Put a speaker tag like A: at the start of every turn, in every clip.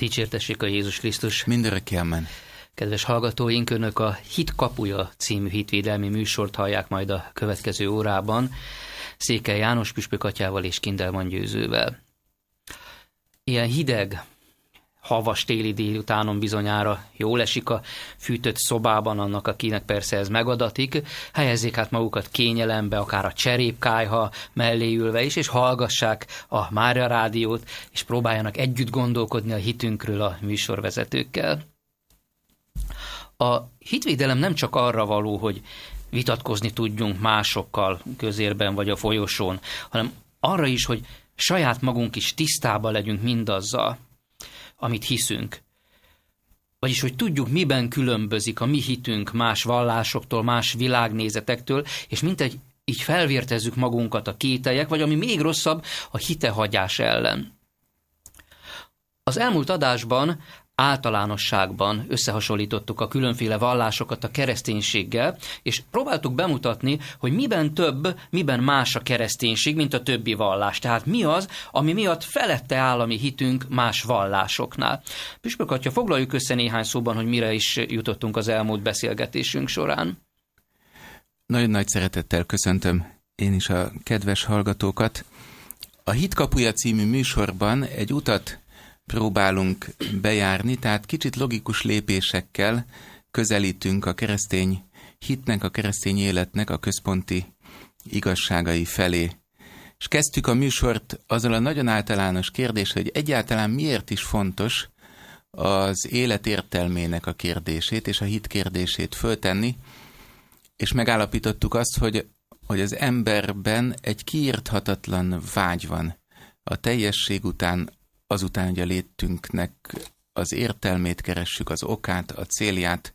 A: Dicsértessék a Jézus Krisztus! mindenre men. Kedves hallgatóink, Önök a Hit kapuja című hitvédelmi műsort hallják majd a következő órában Székely János Püspök atyával és Kindelman Győzővel. Ilyen hideg, havas téli délutánon bizonyára jól esik a fűtött szobában annak, akinek persze ez megadatik. Helyezzék hát magukat kényelembe, akár a cserépkájha mellé ülve is, és hallgassák a Mária rádiót, és próbáljanak együtt gondolkodni a hitünkről a műsorvezetőkkel. A hitvédelem nem csak arra való, hogy vitatkozni tudjunk másokkal közérben vagy a folyosón, hanem arra is, hogy saját magunk is tisztában legyünk mindazzal, amit hiszünk. Vagyis, hogy tudjuk, miben különbözik a mi hitünk más vallásoktól, más világnézetektől, és mintegy így felvértezzük magunkat a kételyek, vagy ami még rosszabb, a hitehagyás ellen. Az elmúlt adásban általánosságban összehasonlítottuk a különféle vallásokat a kereszténységgel, és próbáltuk bemutatni, hogy miben több, miben más a kereszténység, mint a többi vallás. Tehát mi az, ami miatt felette állami hitünk más vallásoknál. Püspök atya, foglaljuk össze néhány szóban, hogy mire is jutottunk az elmúlt beszélgetésünk
B: során. Nagyon nagy szeretettel köszöntöm én is a kedves hallgatókat. A Hitkapuja című műsorban egy utat próbálunk bejárni, tehát kicsit logikus lépésekkel közelítünk a keresztény hitnek, a keresztény életnek a központi igazságai felé. És kezdtük a műsort azzal a nagyon általános kérdéssel, hogy egyáltalán miért is fontos az élet értelmének a kérdését és a hit kérdését föltenni, és megállapítottuk azt, hogy, hogy az emberben egy kiírthatatlan vágy van a teljesség után, azután, hogy a létünknek az értelmét keressük, az okát, a célját.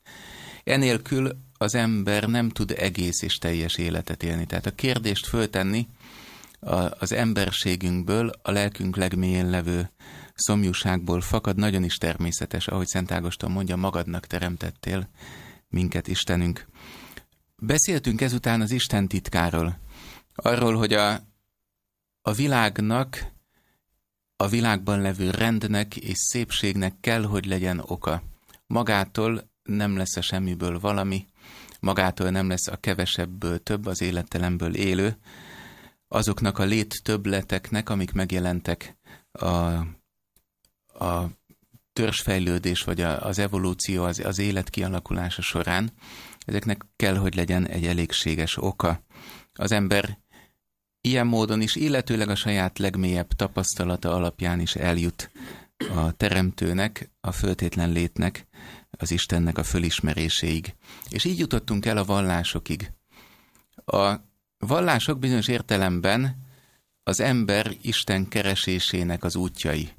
B: Enélkül az ember nem tud egész és teljes életet élni. Tehát a kérdést föltenni a, az emberségünkből, a lelkünk legmélyén levő szomjúságból fakad, nagyon is természetes, ahogy Szent Ágoston mondja, magadnak teremtettél minket, Istenünk. Beszéltünk ezután az Isten titkáról, arról, hogy a, a világnak a világban levő rendnek és szépségnek kell, hogy legyen oka. Magától nem lesz a semmiből valami, magától nem lesz a kevesebből több, az élettelemből élő, azoknak a lét többleteknek, amik megjelentek a, a törzsfejlődés, vagy a, az evolúció, az, az élet kialakulása során, ezeknek kell, hogy legyen egy elégséges oka. Az ember ilyen módon is, illetőleg a saját legmélyebb tapasztalata alapján is eljut a teremtőnek, a föltétlen létnek, az Istennek a fölismeréséig. És így jutottunk el a vallásokig. A vallások bizonyos értelemben az ember Isten keresésének az útjai.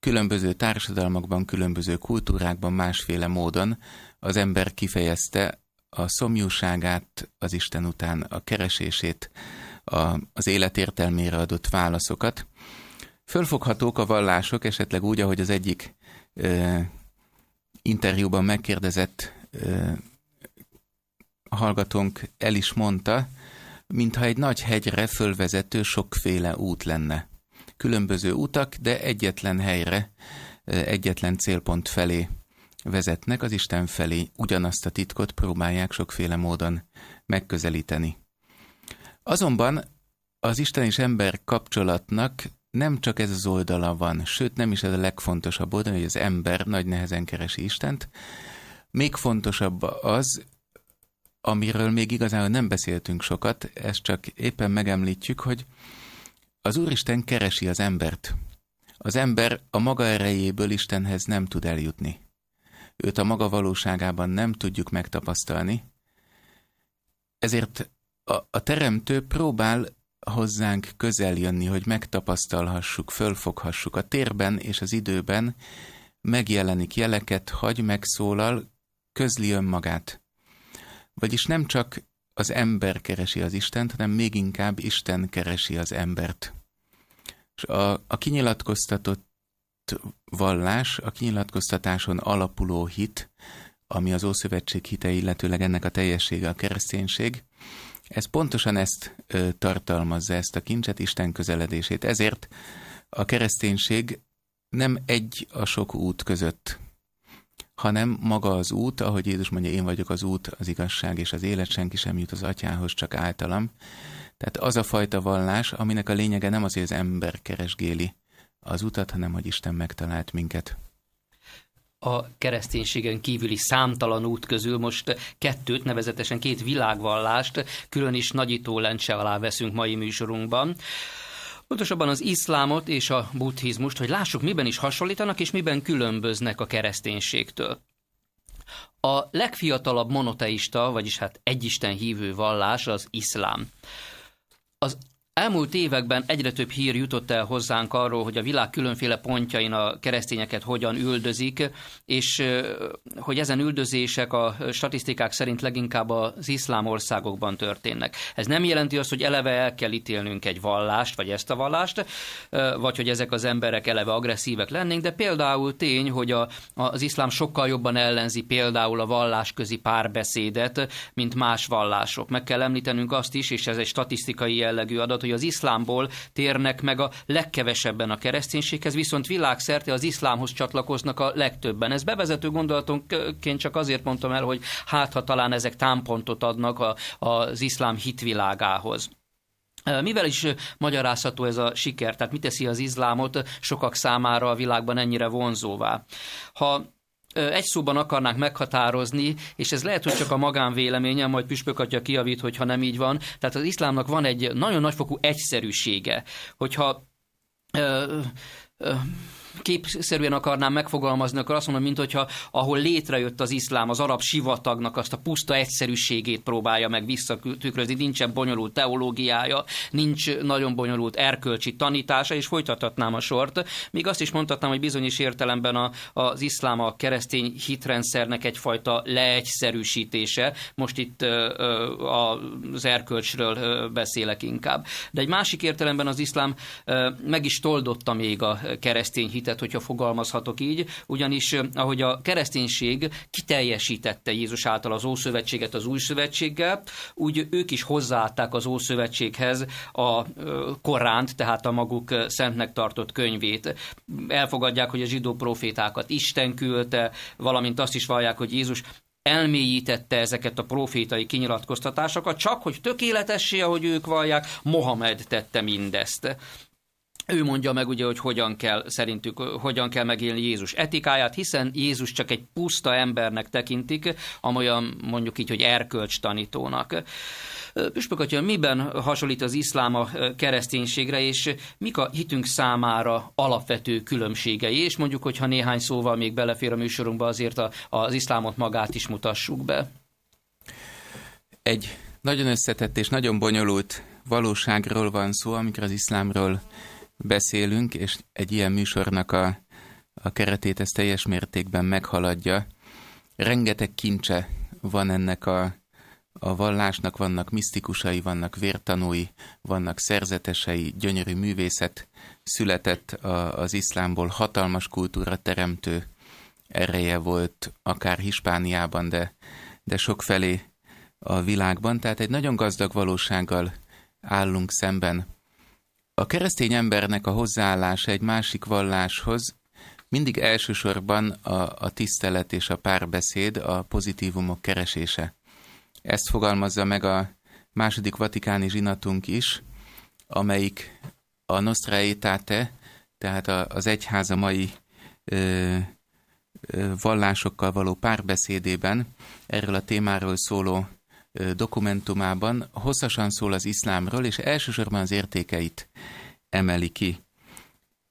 B: Különböző társadalmakban, különböző kultúrákban másféle módon az ember kifejezte a szomjúságát, az Isten után a keresését, a, az életértelmére adott válaszokat. Fölfoghatók a vallások esetleg úgy, ahogy az egyik ö, interjúban megkérdezett ö, hallgatónk el is mondta, mintha egy nagy hegyre fölvezető sokféle út lenne. Különböző utak, de egyetlen helyre, egyetlen célpont felé vezetnek, az Isten felé ugyanazt a titkot próbálják sokféle módon megközelíteni. Azonban az Isten és ember kapcsolatnak nem csak ez az oldala van, sőt nem is ez a legfontosabb oldal, hogy az ember nagy nehezen keresi Istent. Még fontosabb az, amiről még igazán nem beszéltünk sokat, ezt csak éppen megemlítjük, hogy az Úristen keresi az embert. Az ember a maga erejéből Istenhez nem tud eljutni. Őt a maga valóságában nem tudjuk megtapasztalni, ezért a, a teremtő próbál hozzánk közel jönni, hogy megtapasztalhassuk, fölfoghassuk a térben és az időben, megjelenik jeleket, hagy megszólal, közli önmagát. Vagyis nem csak az ember keresi az Istent, hanem még inkább Isten keresi az embert. És a, a kinyilatkoztatott vallás, a kinyilatkoztatáson alapuló hit, ami az Ószövetség hite, illetőleg ennek a teljessége a kereszténység, ez pontosan ezt ö, tartalmazza, ezt a kincset, Isten közeledését. Ezért a kereszténység nem egy a sok út között, hanem maga az út, ahogy Jézus mondja, én vagyok az út, az igazság és az élet, senki sem jut az atyához, csak általam. Tehát az a fajta vallás, aminek a lényege nem az, hogy az ember keresgéli az utat, hanem hogy Isten megtalált minket
A: a kereszténységen kívüli számtalan út közül most kettőt, nevezetesen két világvallást külön is nagyító lencse alá veszünk mai műsorunkban. Pontosabban az iszlámot és a buddhizmust, hogy lássuk, miben is hasonlítanak és miben különböznek a kereszténységtől. A legfiatalabb monoteista, vagyis hát egyisten hívő vallás az iszlám. Az Elmúlt években egyre több hír jutott el hozzánk arról, hogy a világ különféle pontjain a keresztényeket hogyan üldözik, és hogy ezen üldözések a statisztikák szerint leginkább az iszlám országokban történnek. Ez nem jelenti azt, hogy eleve el kell ítélnünk egy vallást, vagy ezt a vallást, vagy hogy ezek az emberek eleve agresszívek lennénk, de például tény, hogy a, az iszlám sokkal jobban ellenzi például a vallásközi párbeszédet, mint más vallások. Meg kell említenünk azt is, és ez egy statisztikai jellegű adat, hogy az iszlámból térnek meg a legkevesebben a kereszténységhez, viszont világszerte az iszlámhoz csatlakoznak a legtöbben. Ez bevezető gondolatonként csak azért mondtam el, hogy hát ha talán ezek támpontot adnak a, az iszlám hitvilágához. E, mivel is magyarázható ez a siker? Tehát mi teszi az izlámot sokak számára a világban ennyire vonzóvá? Ha egy szóban akarnák meghatározni, és ez lehet, hogy csak a magánvéleményem, majd Püspök adja kiavít, hogyha nem így van. Tehát az iszlámnak van egy nagyon nagyfokú egyszerűsége, hogyha ö, ö, képszerűen akarnám megfogalmazni, akkor azt mondom, mint hogyha ahol létrejött az iszlám, az arab sivatagnak azt a puszta egyszerűségét próbálja meg visszatükrözni. Nincsen bonyolult teológiája, nincs nagyon bonyolult erkölcsi tanítása, és folytathatnám a sort. Még azt is mondhatnám, hogy bizonyos értelemben a, az iszlám a keresztény hitrendszernek egyfajta leegyszerűsítése. Most itt ö, az erkölcsről ö, beszélek inkább. De egy másik értelemben az iszlám ö, meg is toldotta még a keresztény hitett, hogyha fogalmazhatok így, ugyanis ahogy a kereszténység kiteljesítette Jézus által az Ószövetséget az Új Szövetséggel, úgy ők is hozzáadták az Ószövetséghez a Koránt, tehát a maguk szentnek tartott könyvét. Elfogadják, hogy a zsidó profétákat Isten küldte, valamint azt is vallják, hogy Jézus elmélyítette ezeket a profétai kinyilatkoztatásokat, csak hogy tökéletessé, ahogy ők vallják, Mohamed tette mindezt ő mondja meg ugye, hogy hogyan kell szerintük, hogyan kell megélni Jézus etikáját, hiszen Jézus csak egy puszta embernek tekintik, amolyan mondjuk így, hogy erkölcs tanítónak. Püspök atya, miben hasonlít az iszlám a kereszténységre, és mik a hitünk számára alapvető különbségei, és mondjuk, hogyha néhány szóval még belefér a műsorunkba, azért a, az iszlámot magát is mutassuk be.
B: Egy nagyon összetett és nagyon bonyolult valóságról van szó, amikor az iszlámról beszélünk, és egy ilyen műsornak a, a keretét ez teljes mértékben meghaladja. Rengeteg kincse van ennek a, a vallásnak, vannak misztikusai, vannak vértanúi, vannak szerzetesei, gyönyörű művészet született a, az iszlámból, hatalmas kultúra teremtő ereje volt, akár Hispániában, de, de sokfelé a világban. Tehát egy nagyon gazdag valósággal állunk szemben a keresztény embernek a hozzáállása egy másik valláshoz mindig elsősorban a, a tisztelet és a párbeszéd, a pozitívumok keresése. Ezt fogalmazza meg a második vatikáni zsinatunk is, amelyik a Nostra Aetate, tehát a, az egyháza mai ö, vallásokkal való párbeszédében erről a témáról szóló dokumentumában hosszasan szól az iszlámról, és elsősorban az értékeit emeli ki.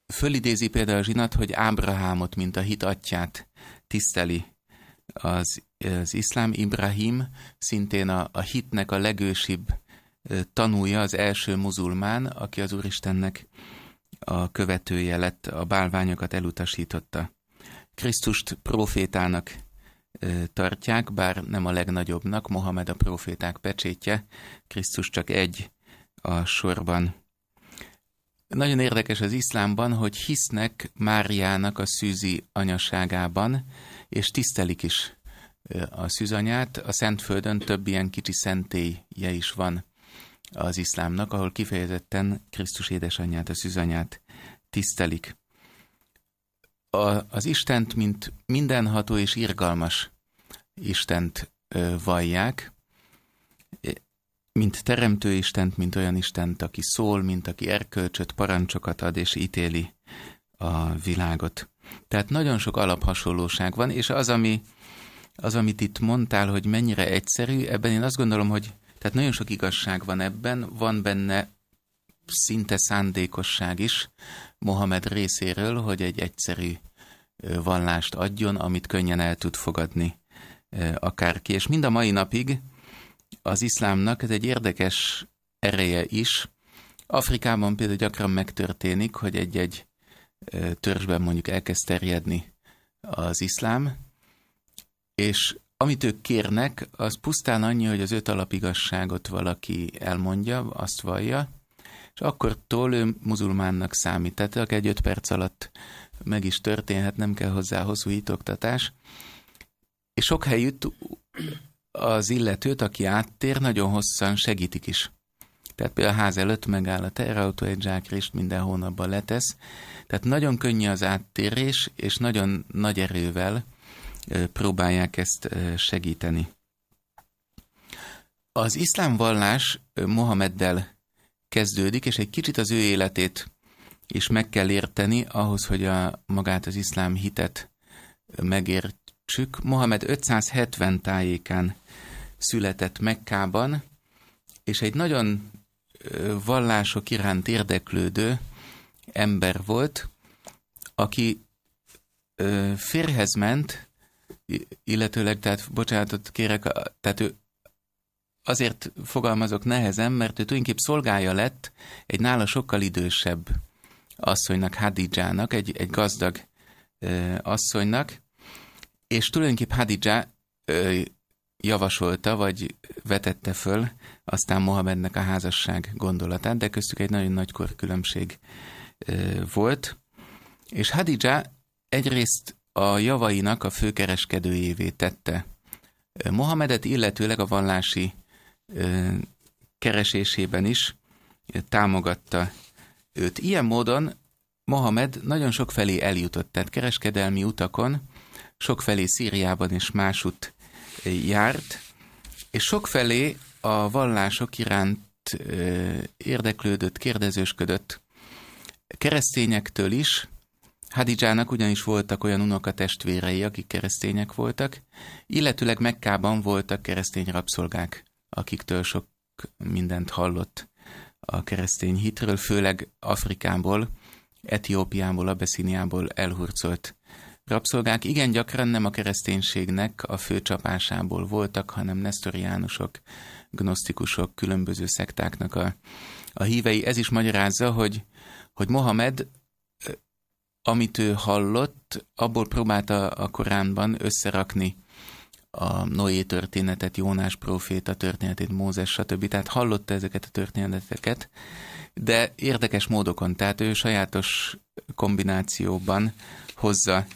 B: Fölidézi például a zsinat, hogy Ábrahámot, mint a hit atyát tiszteli az, az iszlám. Ibrahim szintén a, a hitnek a legősibb tanúja, az első muzulmán, aki az Úristennek a követője lett, a bálványokat elutasította. Krisztust profétának tartják, bár nem a legnagyobbnak, Mohamed a proféták pecsétje, Krisztus csak egy a sorban. Nagyon érdekes az iszlámban, hogy hisznek Máriának a szűzi anyaságában, és tisztelik is a szűzanyát. A Szentföldön több ilyen kicsi szentélye is van az iszlámnak, ahol kifejezetten Krisztus édesanyját, a szűzanyát tisztelik a, az Istent, mint mindenható és irgalmas Istent ö, vallják, mint teremtő Istent, mint olyan Istent, aki szól, mint aki erkölcsöt, parancsokat ad és ítéli a világot. Tehát nagyon sok alaphasonlóság van, és az, ami, az, amit itt mondtál, hogy mennyire egyszerű, ebben én azt gondolom, hogy tehát nagyon sok igazság van ebben, van benne szinte szándékosság is Mohamed részéről, hogy egy egyszerű vallást adjon, amit könnyen el tud fogadni akárki. És mind a mai napig az iszlámnak ez egy érdekes ereje is. Afrikában például gyakran megtörténik, hogy egy-egy törzsben mondjuk elkezd terjedni az iszlám, és amit ők kérnek, az pusztán annyi, hogy az öt alapigasságot valaki elmondja, azt vallja, és akkortól ő muzulmánnak számít. Tehát akár egy öt perc alatt meg is történhet, nem kell hozzá hosszú hitoktatás. És sok helyütt az illetőt, aki áttér, nagyon hosszan segítik is. Tehát például a ház előtt megáll a terrautó, egy zsákrist minden hónapban letesz. Tehát nagyon könnyű az áttérés, és nagyon nagy erővel próbálják ezt segíteni. Az iszlám vallás Mohameddel kezdődik, és egy kicsit az ő életét is meg kell érteni ahhoz, hogy a, magát az iszlám hitet megértsük. Mohamed 570 tájékán született Mekkában, és egy nagyon vallások iránt érdeklődő ember volt, aki férhez ment, illetőleg, tehát bocsánatot kérek, tehát ő azért fogalmazok nehezen, mert ő tulajdonképp szolgája lett egy nála sokkal idősebb asszonynak, Hadidzsának, egy, egy gazdag ö, asszonynak, és tulajdonképp Hadidzsá ö, javasolta, vagy vetette föl aztán Mohamednek a házasság gondolatát, de köztük egy nagyon nagy korkülönbség ö, volt. És Hadidzsá egyrészt a javainak a főkereskedőjévé tette Mohamedet, illetőleg a vallási keresésében is támogatta őt. Ilyen módon Mohamed nagyon sok felé eljutott, tehát kereskedelmi utakon, sok felé Szíriában és másutt járt, és sok felé a vallások iránt érdeklődött, kérdezősködött keresztényektől is, Hadidzsának ugyanis voltak olyan unokatestvérei, akik keresztények voltak, illetőleg Mekkában voltak keresztény rabszolgák akiktől sok mindent hallott a keresztény hitről, főleg Afrikából, Etiópiából, Abesziniából elhurcolt rabszolgák igen gyakran nem a kereszténységnek a fő csapásából voltak, hanem nesztoriánusok, gnosztikusok, különböző szektáknak a, a hívei. Ez is magyarázza, hogy, hogy Mohamed, amit ő hallott, abból próbálta a Koránban összerakni a Noé történetet, Jónás proféta történetét, Mózes, stb. Tehát hallotta ezeket a történeteket, de érdekes módokon, tehát ő sajátos kombinációban hozza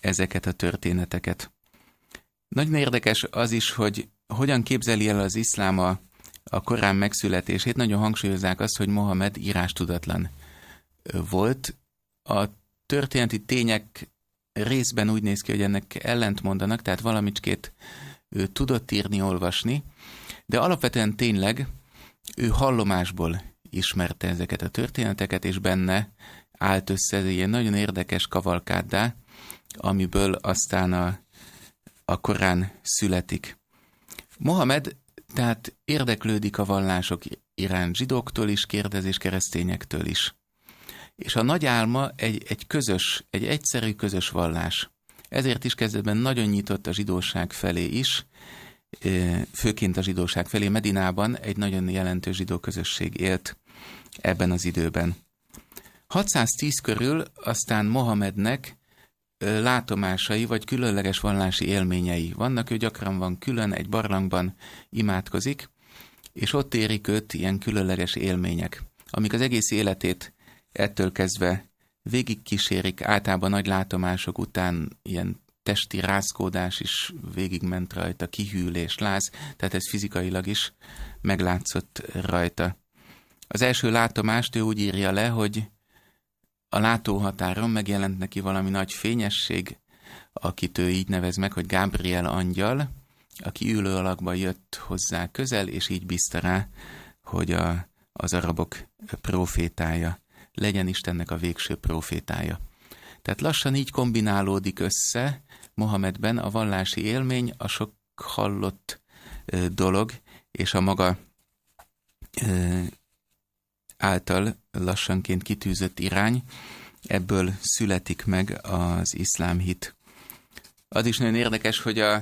B: ezeket a történeteket. Nagyon érdekes az is, hogy hogyan képzeli el az iszlám a, a korán megszületését. Nagyon hangsúlyozzák azt, hogy Mohamed írástudatlan volt. A történeti tények részben úgy néz ki, hogy ennek mondanak, tehát valamicskét ő tudott írni, olvasni, de alapvetően tényleg ő hallomásból ismerte ezeket a történeteket, és benne állt össze egy ilyen nagyon érdekes kavalkáddá, amiből aztán a, a Korán születik. Mohamed tehát érdeklődik a vallások iránt zsidóktól is, kérdezés keresztényektől is. És a nagy álma egy, egy közös, egy egyszerű közös vallás. Ezért is kezdetben nagyon nyitott a zsidóság felé is, főként a zsidóság felé. Medinában egy nagyon jelentős zsidó közösség élt ebben az időben. 610 körül aztán Mohamednek látomásai vagy különleges vallási élményei vannak, ő gyakran van külön, egy barlangban imádkozik, és ott érik őt ilyen különleges élmények, amik az egész életét ettől kezdve végig kísérik, általában nagy látomások után ilyen testi rázkódás is végigment rajta, kihűlés, láz, tehát ez fizikailag is meglátszott rajta. Az első látomást ő úgy írja le, hogy a látóhatáron megjelent neki valami nagy fényesség, akit ő így nevez meg, hogy Gabriel angyal, aki ülő alakba jött hozzá közel, és így bízta rá, hogy a, az arabok profétája legyen Istennek a végső profétája. Tehát lassan így kombinálódik össze Mohamedben a vallási élmény, a sok hallott dolog, és a maga által lassanként kitűzött irány, ebből születik meg az iszlám hit. Az is nagyon érdekes, hogy a,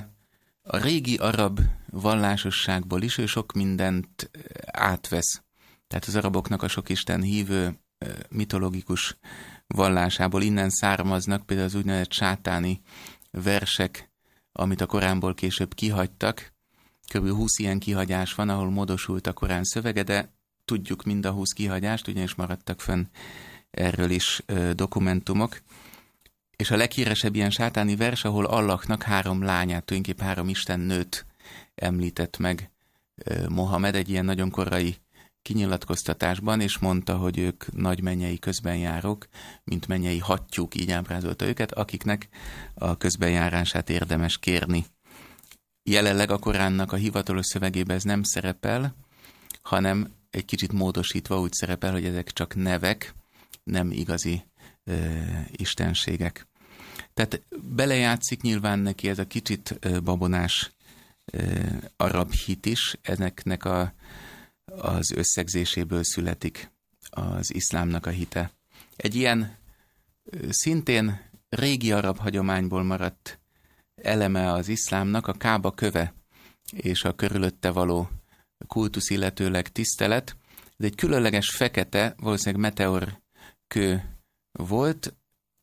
B: a régi arab vallásosságból is ő sok mindent átvesz. Tehát az araboknak a sok Isten hívő mitológikus vallásából. Innen származnak például az úgynevezett sátáni versek, amit a Koránból később kihagytak. Kb. 20 ilyen kihagyás van, ahol módosult a Korán szövege, de tudjuk mind a 20 kihagyást, ugyanis maradtak fönn erről is dokumentumok. És a leghíresebb ilyen sátáni vers, ahol Allahnak három lányát, tulajdonképp három istennőt említett meg Mohamed, egy ilyen nagyon korai kinyilatkoztatásban, és mondta, hogy ők nagy menyei közbenjárok, mint menyei hattyúk, így ábrázolta őket, akiknek a közbenjárását érdemes kérni. Jelenleg a Koránnak a hivatalos szövegében ez nem szerepel, hanem egy kicsit módosítva úgy szerepel, hogy ezek csak nevek, nem igazi ö, istenségek. Tehát belejátszik nyilván neki ez a kicsit babonás ö, arab hit is, ezeknek a az összegzéséből születik az iszlámnak a hite. Egy ilyen szintén régi arab hagyományból maradt eleme az iszlámnak a kába köve és a körülötte való kultusz, illetőleg tisztelet. Ez egy különleges fekete, valószínűleg meteor kő volt,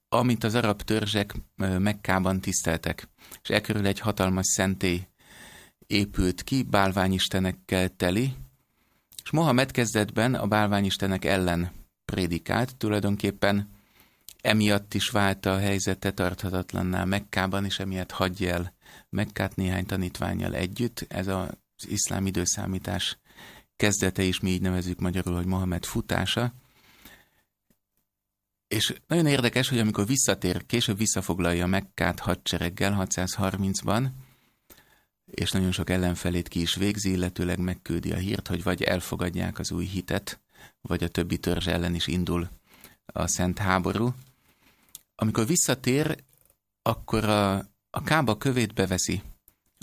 B: amit az arab törzsek Mekkában tiszteltek. És e körül egy hatalmas szentély épült ki, bálványistenekkel teli, és Mohamed kezdetben a bálványistenek ellen prédikált, tulajdonképpen emiatt is válta a helyzete tarthatatlanná Mekkában, és emiatt hagyja el Mekkát néhány tanítványjal együtt. Ez az iszlám időszámítás kezdete is, mi így nevezzük magyarul, hogy Mohamed futása. És nagyon érdekes, hogy amikor visszatér, később visszafoglalja Mekkát hadsereggel 630-ban, és nagyon sok ellenfelét ki is végzi, illetőleg megküldi a hírt, hogy vagy elfogadják az új hitet, vagy a többi törzs ellen is indul a szent háború. Amikor visszatér, akkor a, a kába kövét beveszi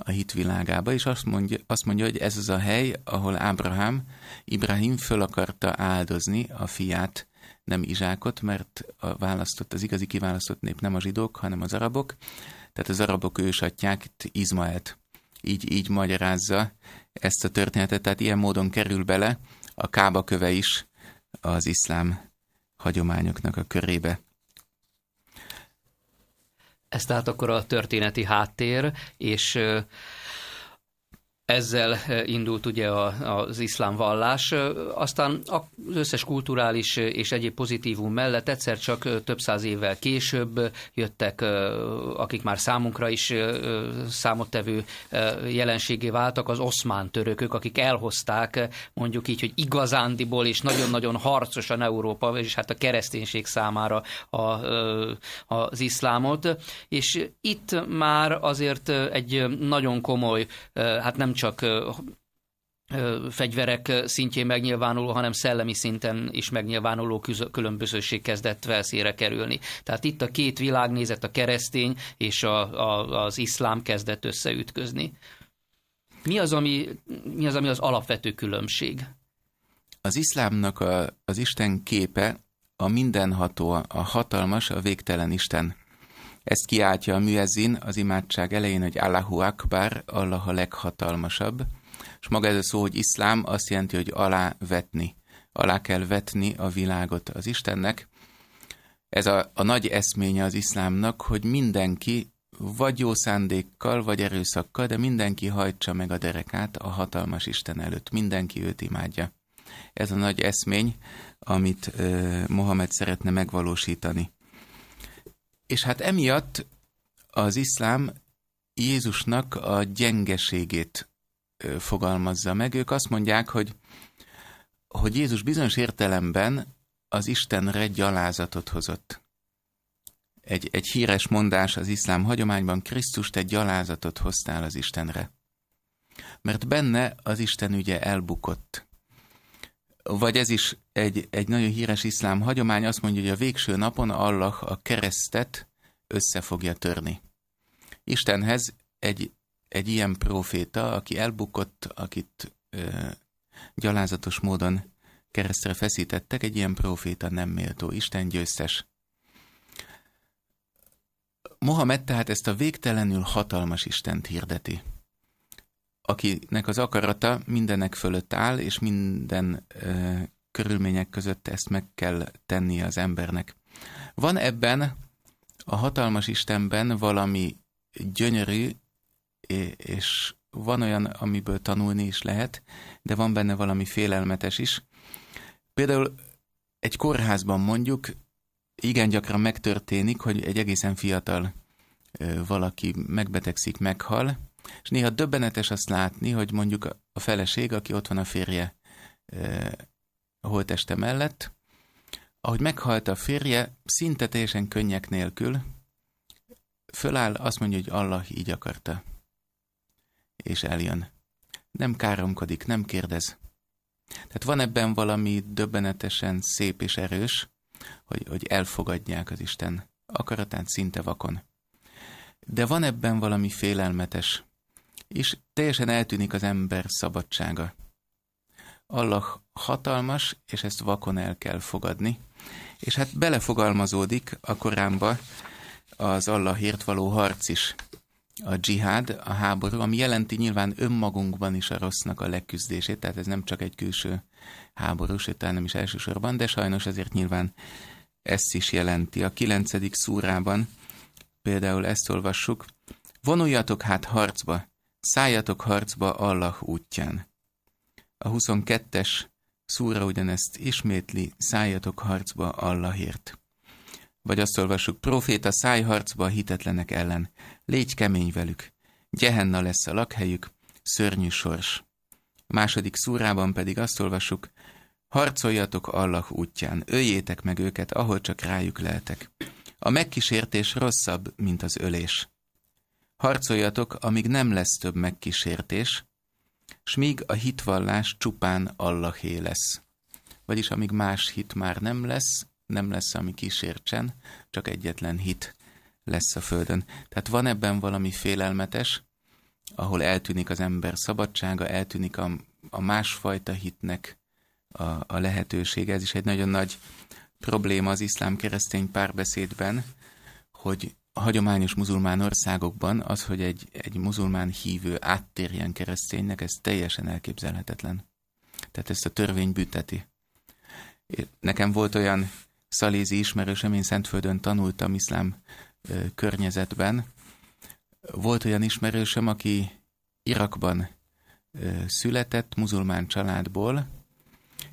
B: a hitvilágába, és azt mondja, azt mondja, hogy ez az a hely, ahol Ábrahám, Ibrahim föl akarta áldozni a fiát, nem Izsákot, mert a választott, az igazi kiválasztott nép nem a zsidók, hanem az arabok, tehát az arabok ősatják, Izmaelt így, így magyarázza ezt a történetet, tehát ilyen módon kerül bele a kába köve is az iszlám hagyományoknak a körébe.
A: Ez tehát akkor a történeti háttér, és ezzel eh, indult ugye az iszlám vallás, eh, aztán az összes kulturális eh, és egyéb pozitívum mellett egyszer csak több száz évvel később jöttek, akik már számunkra is számottevő jelenségé váltak, az oszmán törökök, akik elhozták mondjuk így, hogy igazándiból és nagyon-nagyon harcosan Európa, és hát a kereszténység számára a, az iszlámot, és itt már azért egy nagyon komoly, hát nem csak fegyverek szintjén megnyilvánuló, hanem szellemi szinten is megnyilvánuló különbözőség kezdett felszére kerülni. Tehát itt a két világnézet, a keresztény és a, a, az iszlám kezdett összeütközni. Mi az, ami, mi az, ami az alapvető különbség?
B: Az iszlámnak a, az Isten képe a mindenható, a hatalmas, a végtelen Isten ezt kiáltja a műezin az imádság elején, hogy Allahu Akbar, Allah a leghatalmasabb, és maga ez a szó, hogy iszlám, azt jelenti, hogy alá vetni. Alá kell vetni a világot az Istennek. Ez a, a nagy eszménye az iszlámnak, hogy mindenki vagy jó szándékkal, vagy erőszakkal, de mindenki hajtsa meg a derekát a hatalmas Isten előtt. Mindenki őt imádja. Ez a nagy eszmény, amit uh, Mohamed szeretne megvalósítani. És hát emiatt az iszlám Jézusnak a gyengeségét fogalmazza meg. Ők azt mondják, hogy, hogy Jézus bizonyos értelemben az Istenre gyalázatot hozott. Egy, egy híres mondás az iszlám hagyományban, Krisztus, egy gyalázatot hoztál az Istenre. Mert benne az Isten ügye elbukott vagy ez is egy, egy nagyon híres iszlám hagyomány, azt mondja, hogy a végső napon Allah a keresztet össze fogja törni. Istenhez egy, egy ilyen proféta, aki elbukott, akit ö, gyalázatos módon keresztre feszítettek, egy ilyen proféta nem méltó, Isten győztes. Mohamed tehát ezt a végtelenül hatalmas Istent hirdeti akinek az akarata mindenek fölött áll, és minden ö, körülmények között ezt meg kell tennie az embernek. Van ebben a hatalmas Istenben valami gyönyörű, és van olyan, amiből tanulni is lehet, de van benne valami félelmetes is. Például egy kórházban mondjuk igen gyakran megtörténik, hogy egy egészen fiatal valaki megbetegszik, meghal, és néha döbbenetes azt látni, hogy mondjuk a feleség, aki ott van a férje a holteste mellett, ahogy meghalt a férje, szinte teljesen könnyek nélkül, föláll, azt mondja, hogy Allah így akarta. És eljön. Nem káromkodik, nem kérdez. Tehát van ebben valami döbbenetesen szép és erős, hogy, hogy elfogadják az Isten akaratát szinte vakon. De van ebben valami félelmetes, és teljesen eltűnik az ember szabadsága. Allah hatalmas, és ezt vakon el kell fogadni. És hát belefogalmazódik a Koránba az Allahért való harc is. A dzsihád, a háború, ami jelenti nyilván önmagunkban is a rossznak a leküzdését, tehát ez nem csak egy külső háború, sőt, nem is elsősorban, de sajnos azért nyilván ezt is jelenti. A kilencedik szúrában például ezt olvassuk, vonuljatok hát harcba, Szálljatok harcba Allah útján. A 22-es szúra ugyanezt ismétli, szálljatok harcba Allahért. Vagy azt olvassuk, proféta szállj harcba a hitetlenek ellen, légy kemény velük, gyehenna lesz a lakhelyük, szörnyű sors. A második szúrában pedig azt olvassuk, harcoljatok Allah útján, öljétek meg őket, ahol csak rájuk lehetek. A megkísértés rosszabb, mint az ölés. Harcoljatok, amíg nem lesz több megkísértés, s míg a hitvallás csupán Allahé lesz. Vagyis amíg más hit már nem lesz, nem lesz, ami kísértsen, csak egyetlen hit lesz a földön. Tehát van ebben valami félelmetes, ahol eltűnik az ember szabadsága, eltűnik a, a másfajta hitnek a, a lehetősége. Ez is egy nagyon nagy probléma az iszlám-keresztény párbeszédben, hogy hagyományos muzulmán országokban az, hogy egy, egy muzulmán hívő áttérjen kereszténynek, ez teljesen elképzelhetetlen. Tehát ezt a törvény bünteti. Nekem volt olyan szalézi ismerősem, én Szentföldön tanultam iszlám környezetben. Volt olyan ismerősöm, aki Irakban született, muzulmán családból,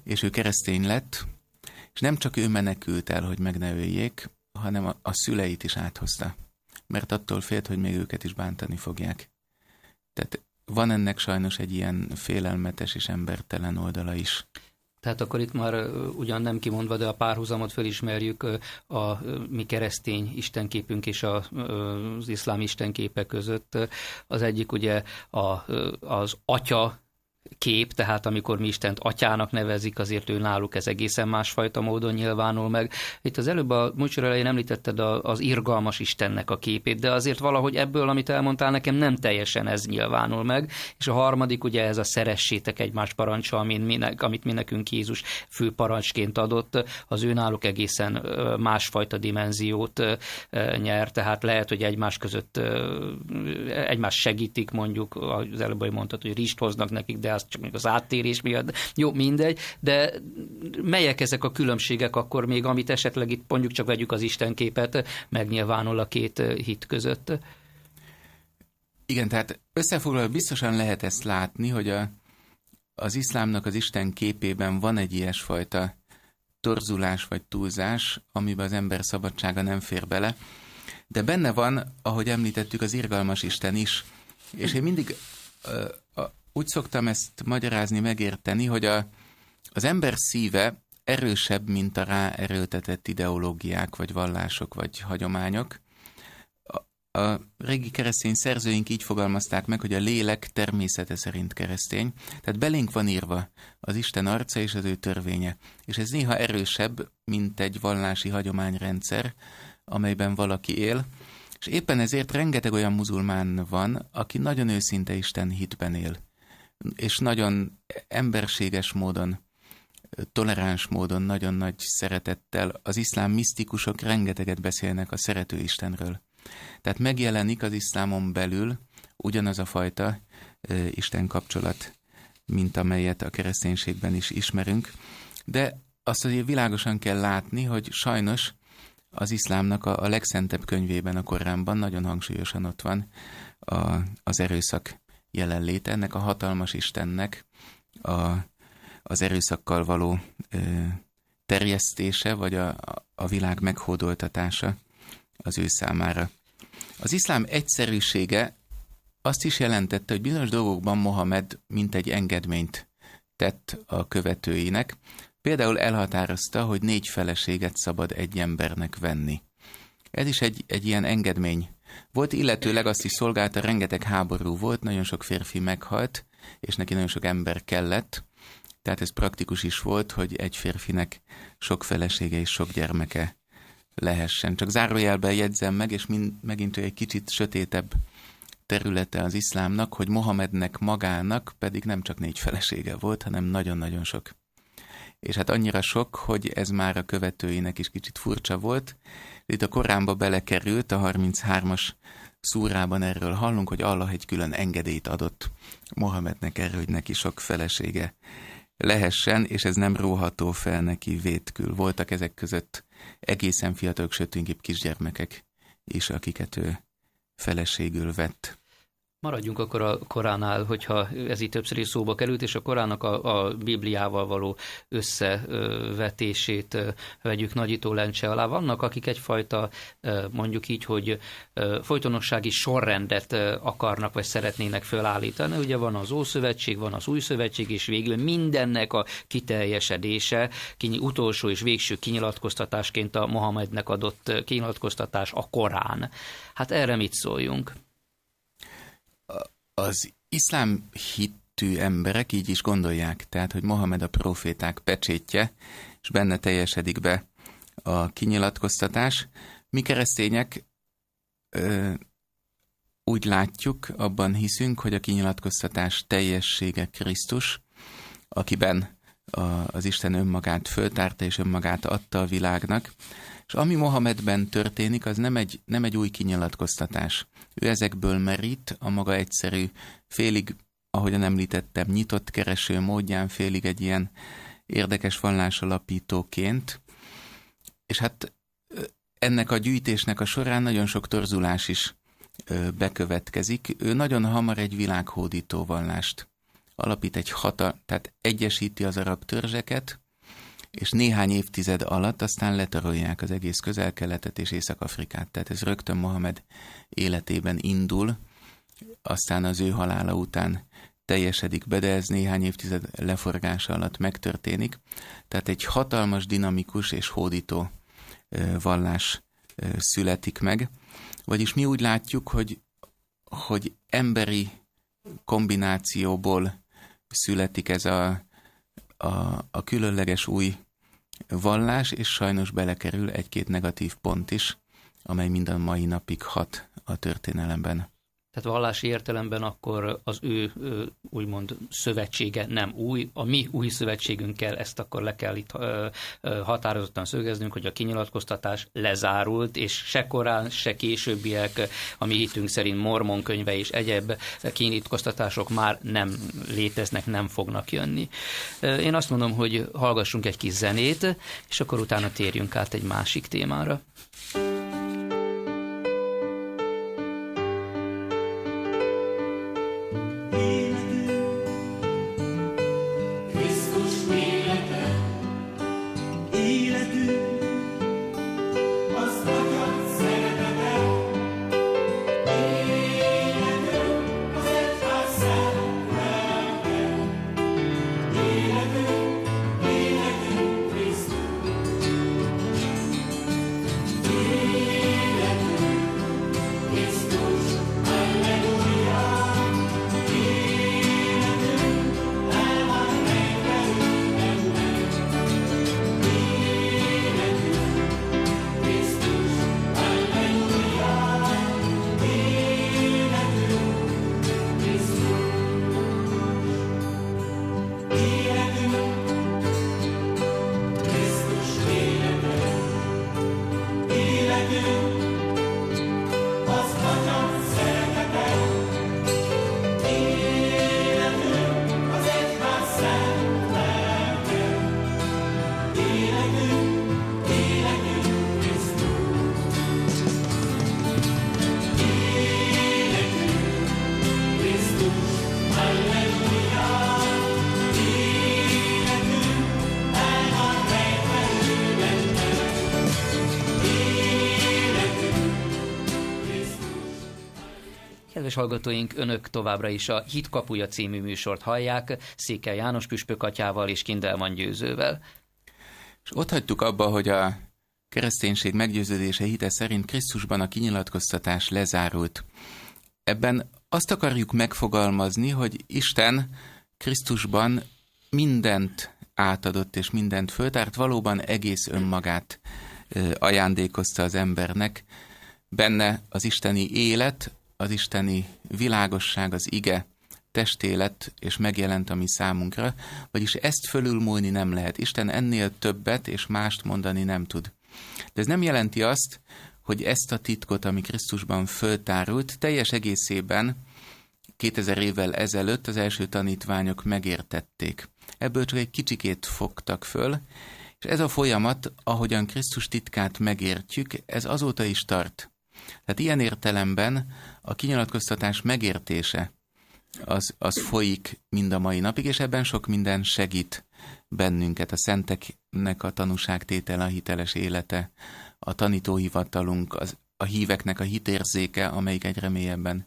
B: és ő keresztény lett, és nem csak ő menekült el, hogy meg ne öljék, hanem a, a szüleit is áthozta, mert attól félt, hogy még őket is bántani fogják. Tehát van ennek sajnos egy ilyen félelmetes és embertelen oldala is.
A: Tehát akkor itt már ugyan nem kimondva, de a párhuzamot fölismerjük a mi keresztény istenképünk és a, az iszlám istenképe között. Az egyik ugye a, az atya kép, tehát amikor mi Istent atyának nevezik, azért ő náluk ez egészen másfajta módon nyilvánul meg. Itt az előbb a műsor elején említetted a, az irgalmas Istennek a képét, de azért valahogy ebből, amit elmondtál nekem, nem teljesen ez nyilvánul meg. És a harmadik ugye ez a szeressétek egymás parancsa, amin mi, amit mi nekünk Jézus fő parancsként adott, az ő náluk egészen másfajta dimenziót nyer, tehát lehet, hogy egymás között egymás segítik mondjuk, az előbb mondtad, hogy rist hoznak nekik, de az csak még az áttérés miatt, jó, mindegy, de melyek ezek a különbségek akkor még, amit esetleg itt mondjuk csak vegyük az Isten képet, megnyilvánul a két eh, hit között?
B: Igen, tehát összefoglalva biztosan lehet ezt látni, hogy a, az iszlámnak az Isten képében van egy ilyesfajta torzulás vagy túlzás, amiben az ember szabadsága nem fér bele, de benne van, ahogy említettük, az irgalmas Isten is. És én mindig úgy szoktam ezt magyarázni, megérteni, hogy a, az ember szíve erősebb, mint a rá erőltetett ideológiák, vagy vallások, vagy hagyományok. A, a régi keresztény szerzőink így fogalmazták meg, hogy a lélek természete szerint keresztény. Tehát belénk van írva az Isten arca és az ő törvénye. És ez néha erősebb, mint egy vallási hagyományrendszer, amelyben valaki él. És éppen ezért rengeteg olyan muzulmán van, aki nagyon őszinte Isten hitben él és nagyon emberséges módon, toleráns módon, nagyon nagy szeretettel az iszlám misztikusok rengeteget beszélnek a szerető Istenről. Tehát megjelenik az iszlámon belül ugyanaz a fajta Isten kapcsolat, mint amelyet a kereszténységben is ismerünk, de azt azért világosan kell látni, hogy sajnos az iszlámnak a, legszentebb könyvében, a Koránban nagyon hangsúlyosan ott van az erőszak jelenléte ennek a hatalmas Istennek a, az erőszakkal való ö, terjesztése, vagy a, a világ meghódoltatása az ő számára. Az iszlám egyszerűsége azt is jelentette, hogy bizonyos dolgokban Mohamed mint egy engedményt tett a követőinek. Például elhatározta, hogy négy feleséget szabad egy embernek venni. Ez is egy, egy ilyen engedmény volt, illetőleg azt is szolgálta, rengeteg háború volt, nagyon sok férfi meghalt, és neki nagyon sok ember kellett, tehát ez praktikus is volt, hogy egy férfinek sok felesége és sok gyermeke lehessen. Csak zárójelben jegyzem meg, és mind, megint egy kicsit sötétebb területe az iszlámnak, hogy Mohamednek magának pedig nem csak négy felesége volt, hanem nagyon-nagyon sok és hát annyira sok, hogy ez már a követőinek is kicsit furcsa volt. Itt a Koránba belekerült, a 33-as szúrában erről hallunk, hogy Allah egy külön engedélyt adott Mohamednek erre, hogy neki sok felesége lehessen, és ez nem róható fel neki vétkül. Voltak ezek között egészen fiatalok, sőt inkább kisgyermekek is, akiket ő feleségül vett.
A: Maradjunk akkor a Koránál, hogyha ez itt többször is szóba került, és a Korának a, a Bibliával való összevetését vegyük nagyító lencse alá. Vannak, akik egyfajta, mondjuk így, hogy folytonossági sorrendet akarnak, vagy szeretnének fölállítani. Ugye van az Ószövetség, van az Új Szövetség, és végül mindennek a kiteljesedése, kiny, utolsó és végső kinyilatkoztatásként a Mohamednek adott kinyilatkoztatás a Korán. Hát erre mit szóljunk?
B: az iszlám hittű emberek így is gondolják, tehát, hogy Mohamed a proféták pecsétje, és benne teljesedik be a kinyilatkoztatás. Mi keresztények ö, úgy látjuk, abban hiszünk, hogy a kinyilatkoztatás teljessége Krisztus, akiben a, az Isten önmagát föltárta és önmagát adta a világnak, és ami Mohamedben történik, az nem egy, nem egy új kinyilatkoztatás. Ő ezekből merít a maga egyszerű, félig, ahogyan említettem, nyitott kereső módján, félig egy ilyen érdekes alapítóként. És hát ennek a gyűjtésnek a során nagyon sok torzulás is bekövetkezik. Ő nagyon hamar egy világhódító vallást alapít egy hatal, tehát egyesíti az arab törzseket, és néhány évtized alatt aztán letarolják az egész közel-keletet és Észak-Afrikát. Tehát ez rögtön Mohamed életében indul, aztán az ő halála után teljesedik be, de ez néhány évtized leforgása alatt megtörténik. Tehát egy hatalmas, dinamikus és hódító vallás születik meg. Vagyis mi úgy látjuk, hogy, hogy emberi kombinációból születik ez a, a, a különleges új vallás, és sajnos belekerül egy-két negatív pont is, amely mind a mai napig hat a történelemben
A: tehát vallási értelemben akkor az ő úgymond szövetsége nem új. A mi új szövetségünkkel ezt akkor le kell itt határozottan szögeznünk, hogy a kinyilatkoztatás lezárult, és se korán, se későbbiek, a mi hitünk szerint mormon könyve és egyéb kinyilatkoztatások már nem léteznek, nem fognak jönni. Én azt mondom, hogy hallgassunk egy kis zenét, és akkor utána térjünk át egy másik témára. hallgatóink, önök továbbra is a Hit kapuja című műsort hallják Székely János atyával és Kindelman Győzővel. És ott hagytuk abba, hogy a
B: kereszténység meggyőződése hite szerint Krisztusban a kinyilatkoztatás lezárult. Ebben azt akarjuk megfogalmazni, hogy Isten Krisztusban mindent átadott és mindent föltárt, valóban egész önmagát ajándékozta az embernek. Benne az isteni élet, az isteni világosság, az ige testélet és megjelent a mi számunkra, vagyis ezt fölülmúlni nem lehet. Isten ennél többet és mást mondani nem tud. De ez nem jelenti azt, hogy ezt a titkot, ami Krisztusban föltárult, teljes egészében 2000 évvel ezelőtt az első tanítványok megértették. Ebből csak egy kicsikét fogtak föl, és ez a folyamat, ahogyan Krisztus titkát megértjük, ez azóta is tart. Tehát ilyen értelemben a kinyilatkoztatás megértése az, az folyik mind a mai napig, és ebben sok minden segít bennünket. A szenteknek a tanúságtétele, a hiteles élete, a tanítóhivatalunk, az, a híveknek a hitérzéke, amelyik egyre mélyebben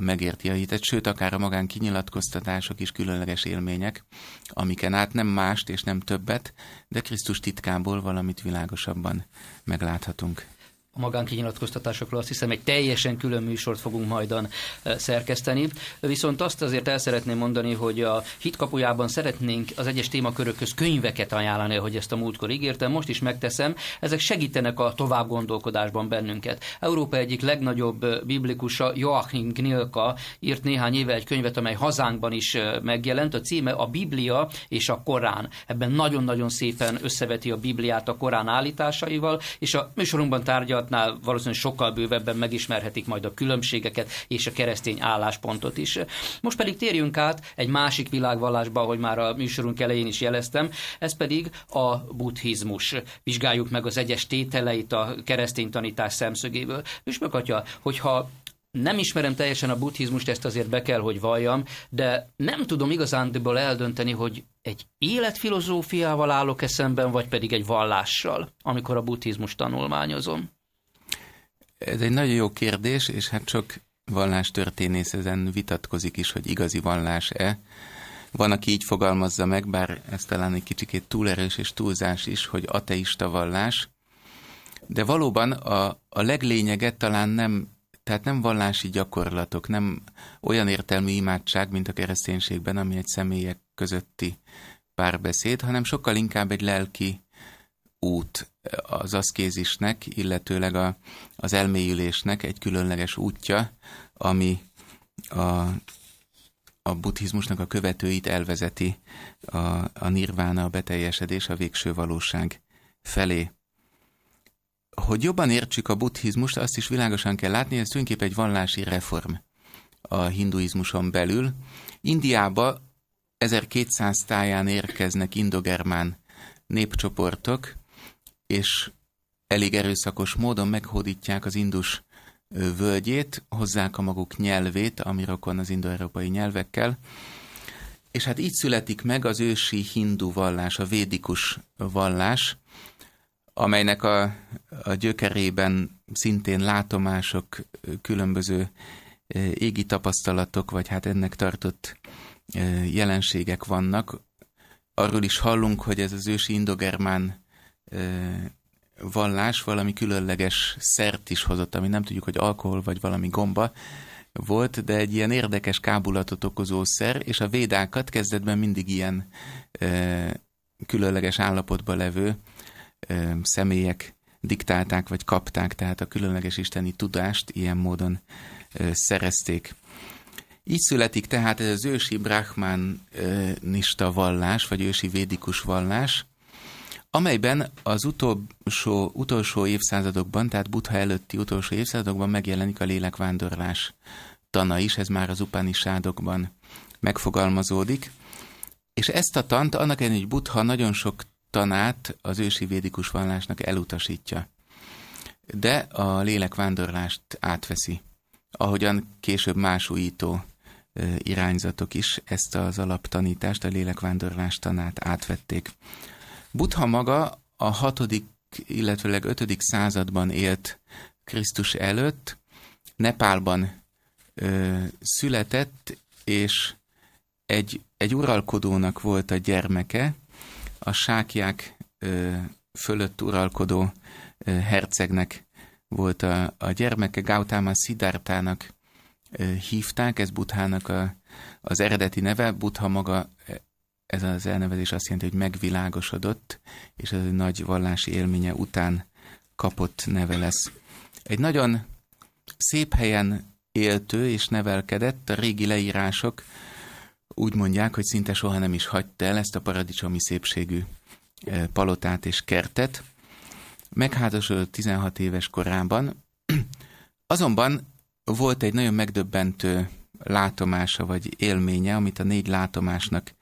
B: megérti a hitet, sőt, akár a magán kinyilatkoztatások is különleges élmények, amiken át nem mást és nem többet, de Krisztus titkából valamit világosabban megláthatunk
A: a magánkinyilatkoztatásokról azt hiszem egy teljesen külön műsort fogunk majdan eh, szerkeszteni. Viszont azt azért el szeretném mondani, hogy a hitkapujában szeretnénk az egyes témakörök köz könyveket ajánlani, hogy ezt a múltkor ígértem, most is megteszem. Ezek segítenek a tovább gondolkodásban bennünket. Európa egyik legnagyobb eh, biblikusa Joachim Gnilka írt néhány éve egy könyvet, amely hazánkban is eh, megjelent. A címe a Biblia és a Korán. Ebben nagyon-nagyon szépen összeveti a Bibliát a Korán állításaival, és a műsorunkban tárgyalt olvasatnál valószínűleg sokkal bővebben megismerhetik majd a különbségeket és a keresztény álláspontot is. Most pedig térjünk át egy másik világvallásba, ahogy már a műsorunk elején is jeleztem, ez pedig a buddhizmus. Vizsgáljuk meg az egyes tételeit a keresztény tanítás szemszögéből. És Atya, hogyha nem ismerem teljesen a buddhizmust, ezt azért be kell, hogy valljam, de nem tudom igazándiból eldönteni, hogy egy életfilozófiával állok eszemben, vagy pedig egy vallással, amikor a
B: buddhizmus tanulmányozom. Ez egy nagyon jó kérdés, és hát sok vallástörténész ezen vitatkozik is, hogy igazi vallás-e. Van, aki így fogalmazza meg, bár ez talán egy kicsikét túlerős és túlzás is, hogy ateista vallás. De valóban a, a leglényeget talán nem, tehát nem vallási gyakorlatok, nem olyan értelmű imádság, mint a kereszténységben, ami egy személyek közötti párbeszéd, hanem sokkal inkább egy lelki út, az aszkézisnek, illetőleg a, az elmélyülésnek egy különleges útja, ami a, a buddhizmusnak a követőit elvezeti a, a nirvána, a beteljesedés, a végső valóság felé. Hogy jobban értsük a buddhizmust, azt is világosan kell látni, ez tulajdonképpen egy vallási reform a hinduizmuson belül. Indiába 1200 táján érkeznek indogermán népcsoportok, és elég erőszakos módon meghódítják az indus völgyét, hozzák a maguk nyelvét, ami rokon az indoeurópai nyelvekkel, és hát így születik meg az ősi hindu vallás, a védikus vallás, amelynek a, a gyökerében szintén látomások, különböző égi tapasztalatok, vagy hát ennek tartott jelenségek vannak. Arról is hallunk, hogy ez az ősi indogermán vallás valami különleges szert is hozott, ami nem tudjuk, hogy alkohol vagy valami gomba volt, de egy ilyen érdekes kábulatot okozó szer, és a védákat kezdetben mindig ilyen ö, különleges állapotba levő ö, személyek diktálták vagy kapták, tehát a különleges isteni tudást ilyen módon ö, szerezték. Így születik tehát ez az ősi brahmanista vallás, vagy ősi védikus vallás, amelyben az utolsó, utolsó évszázadokban, tehát Butha előtti utolsó évszázadokban megjelenik a lélekvándorlás tana is, ez már az sádokban megfogalmazódik. És ezt a tant, annak ellenére, hogy Butha nagyon sok tanát az ősi védikus vallásnak elutasítja. De a lélekvándorlást átveszi. Ahogyan később más újító irányzatok is ezt az alaptanítást, a lélekvándorlás tanát átvették. Buddha maga a hatodik, illetőleg ötödik században élt Krisztus előtt, Nepálban ö, született, és egy, egy uralkodónak volt a gyermeke, a sákják ö, fölött uralkodó ö, hercegnek volt a, a gyermeke, Gautama Siddhartának hívták, ez Buthának a, az eredeti neve, Butha maga ez az elnevezés azt jelenti, hogy megvilágosodott, és ez egy nagy vallási élménye után kapott neve lesz. Egy nagyon szép helyen éltő és nevelkedett, a régi leírások úgy mondják, hogy szinte soha nem is hagyta el ezt a paradicsomi szépségű e, palotát és kertet. Megházasodott 16 éves korában, azonban volt egy nagyon megdöbbentő látomása vagy élménye, amit a négy látomásnak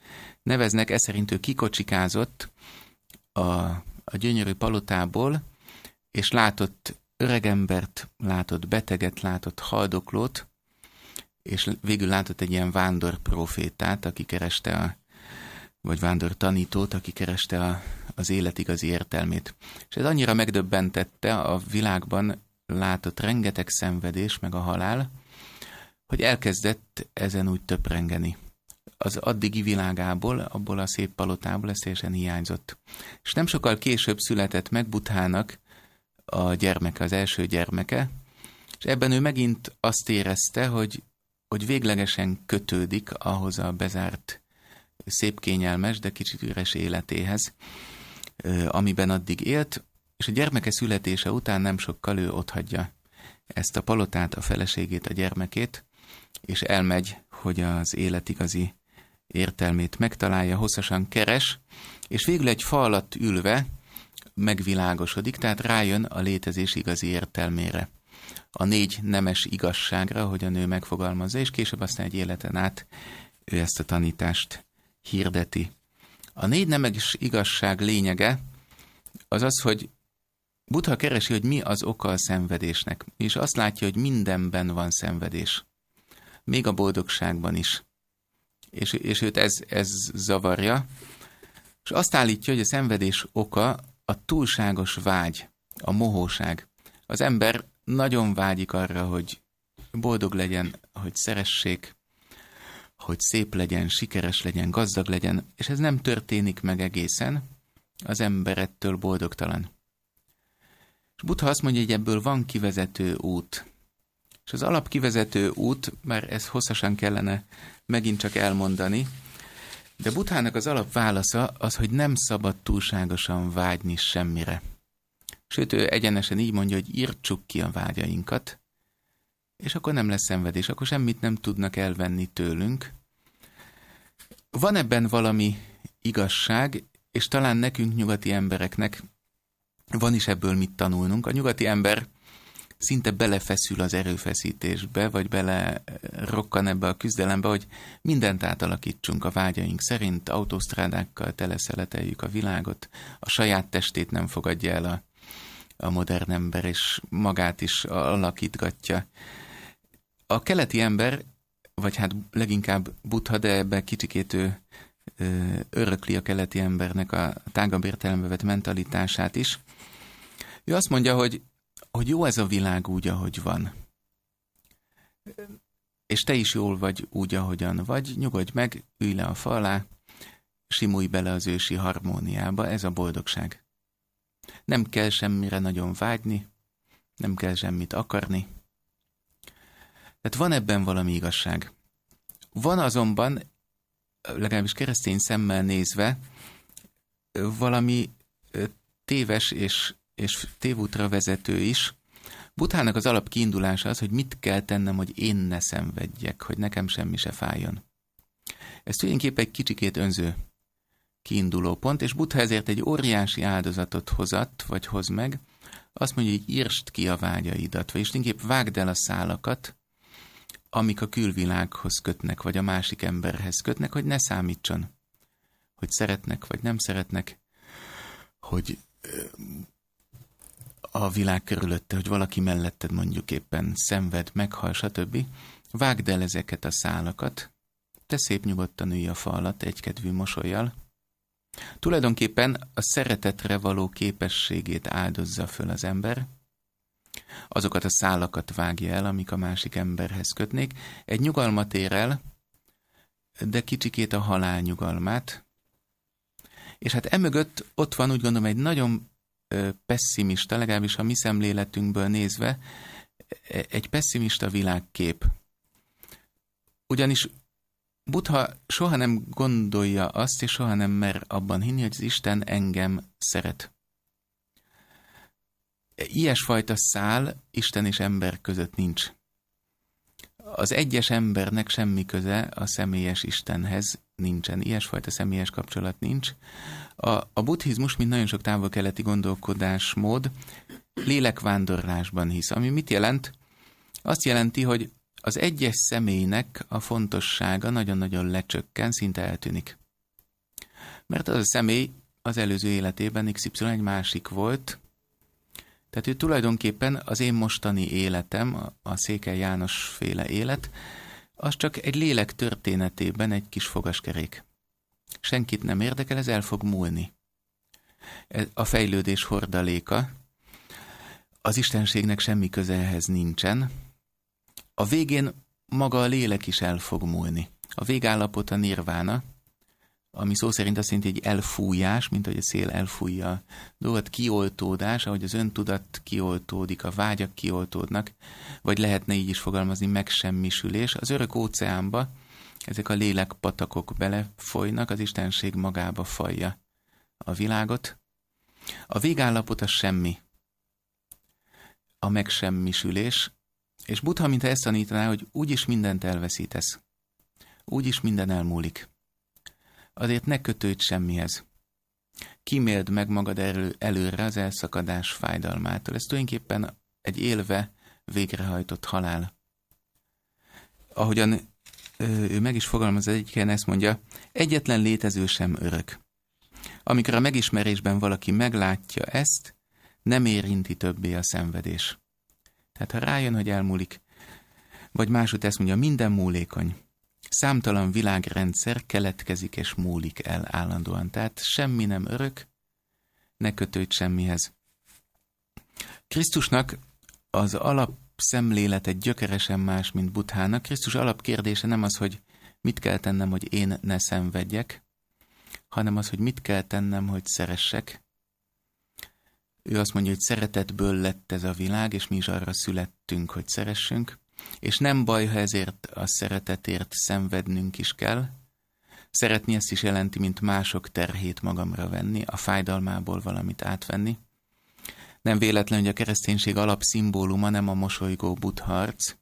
B: neveznek, ez szerint ő kikocsikázott a, a gyönyörű palotából, és látott öregembert, látott beteget, látott haldoklót, és végül látott egy ilyen vándor profétát, aki kereste a, vagy vándor tanítót, aki kereste a, az élet igazi értelmét. És ez annyira megdöbbentette a világban látott rengeteg szenvedés, meg a halál, hogy elkezdett ezen úgy töprengeni az addigi világából, abból a szép palotából ez teljesen hiányzott. És nem sokkal később született meg Buthának a gyermeke, az első gyermeke, és ebben ő megint azt érezte, hogy, hogy véglegesen kötődik ahhoz a bezárt, szép kényelmes, de kicsit üres életéhez, amiben addig élt, és a gyermeke születése után nem sokkal ő otthagyja ezt a palotát, a feleségét, a gyermekét, és elmegy, hogy az élet igazi értelmét megtalálja, hosszasan keres, és végül egy fa alatt ülve megvilágosodik, tehát rájön a létezés igazi értelmére. A négy nemes igazságra, hogy a nő megfogalmazza, és később aztán egy életen át ő ezt a tanítást hirdeti. A négy nemes igazság lényege az az, hogy Buddha keresi, hogy mi az oka a szenvedésnek, és azt látja, hogy mindenben van szenvedés. Még a boldogságban is és, és őt ez, ez zavarja. És azt állítja, hogy a szenvedés oka a túlságos vágy, a mohóság. Az ember nagyon vágyik arra, hogy boldog legyen, hogy szeressék, hogy szép legyen, sikeres legyen, gazdag legyen, és ez nem történik meg egészen, az ember ettől boldogtalan. És butha azt mondja, hogy ebből van kivezető út. És az alapkivezető út, mert ez hosszasan kellene megint csak elmondani. De Buthának az alapválasza az, hogy nem szabad túlságosan vágyni semmire. Sőt, ő egyenesen így mondja, hogy írtsuk ki a vágyainkat, és akkor nem lesz szenvedés, akkor semmit nem tudnak elvenni tőlünk. Van ebben valami igazság, és talán nekünk, nyugati embereknek van is ebből mit tanulnunk. A nyugati ember szinte belefeszül az erőfeszítésbe, vagy bele rokkan ebbe a küzdelembe, hogy mindent átalakítsunk a vágyaink szerint, autósztrádákkal teleszeleteljük a világot, a saját testét nem fogadja el a, a modern ember, és magát is alakítgatja. A keleti ember, vagy hát leginkább butha, de ebbe kicsikét ő örökli a keleti embernek a tágabb értelembe vett mentalitását is. Ő azt mondja, hogy hogy jó ez a világ úgy, ahogy van. És te is jól vagy úgy, ahogyan vagy, nyugodj meg, ülj le a falá, simulj bele az ősi harmóniába, ez a boldogság. Nem kell semmire nagyon vágyni, nem kell semmit akarni. Tehát van ebben valami igazság. Van azonban, legalábbis keresztény szemmel nézve, valami téves és és tévútra vezető is. Buthának az alap kiindulása az, hogy mit kell tennem, hogy én ne szenvedjek, hogy nekem semmi se fájjon. Ez tulajdonképpen egy kicsikét önző kiinduló pont, és Butha ezért egy óriási áldozatot hozat, vagy hoz meg, azt mondja, hogy írst ki a vágyaidat, vagyis inkább vágd el a szálakat, amik a külvilághoz kötnek, vagy a másik emberhez kötnek, hogy ne számítson, hogy szeretnek, vagy nem szeretnek, hogy a világ körülötte, hogy valaki melletted mondjuk éppen szenved, meghal, stb. Vágd el ezeket a szálakat, te szép nyugodtan ülj a fa alatt egykedvű mosolyjal. Tulajdonképpen a szeretetre való képességét áldozza föl az ember, azokat a szálakat vágja el, amik a másik emberhez kötnék, egy nyugalmat ér el, de kicsikét a halál nyugalmát, és hát emögött ott van úgy gondolom egy nagyon pessimista, legalábbis a mi szemléletünkből nézve, e, egy pessimista világkép. Ugyanis Buddha soha nem gondolja azt, és soha nem mer abban hinni, hogy az Isten engem szeret. Ilyesfajta szál Isten és ember között nincs az egyes embernek semmi köze a személyes Istenhez nincsen. Ilyesfajta személyes kapcsolat nincs. A, a buddhizmus, mint nagyon sok távol-keleti gondolkodásmód, lélekvándorlásban hisz. Ami mit jelent? Azt jelenti, hogy az egyes személynek a fontossága nagyon-nagyon lecsökken, szinte eltűnik. Mert az a személy az előző életében XY egy másik volt, tehát ő tulajdonképpen az én mostani életem, a Székely János féle élet, az csak egy lélek történetében egy kis fogaskerék. Senkit nem érdekel, ez el fog múlni. A fejlődés hordaléka, az Istenségnek semmi köze ehhez nincsen. A végén maga a lélek is el fog múlni. A végállapot a nirvána, ami szó szerint azt jelenti, egy elfújás, mint hogy a szél elfújja a dolgot, kioltódás, ahogy az öntudat kioltódik, a vágyak kioltódnak, vagy lehetne így is fogalmazni, megsemmisülés. Az örök óceánba ezek a lélekpatakok belefolynak, az Istenség magába falja a világot. A végállapot a semmi, a megsemmisülés, és Buddha, mint ezt tanítaná, hogy úgyis mindent elveszítesz, úgyis minden elmúlik azért ne kötődj semmihez. Kiméld meg magad elő, előre az elszakadás fájdalmától. Ez tulajdonképpen egy élve végrehajtott halál. Ahogyan ő meg is fogalmaz egyiken, ezt mondja, egyetlen létező sem örök. Amikor a megismerésben valaki meglátja ezt, nem érinti többé a szenvedés. Tehát ha rájön, hogy elmúlik, vagy máshogy ezt mondja, minden múlékony. Számtalan világrendszer keletkezik és múlik el állandóan, tehát semmi nem örök, ne kötődj semmihez. Krisztusnak az alapszemlélete gyökeresen más, mint Buthának. Krisztus alapkérdése nem az, hogy mit kell tennem, hogy én ne szenvedjek, hanem az, hogy mit kell tennem, hogy szeressek. Ő azt mondja, hogy szeretetből lett ez a világ, és mi is arra születtünk, hogy szeressünk. És nem baj, ha ezért a szeretetért szenvednünk is kell. Szeretni ezt is jelenti, mint mások terhét magamra venni, a fájdalmából valamit átvenni. Nem véletlen, hogy a kereszténység alapszimbóluma nem a mosolygó butharc,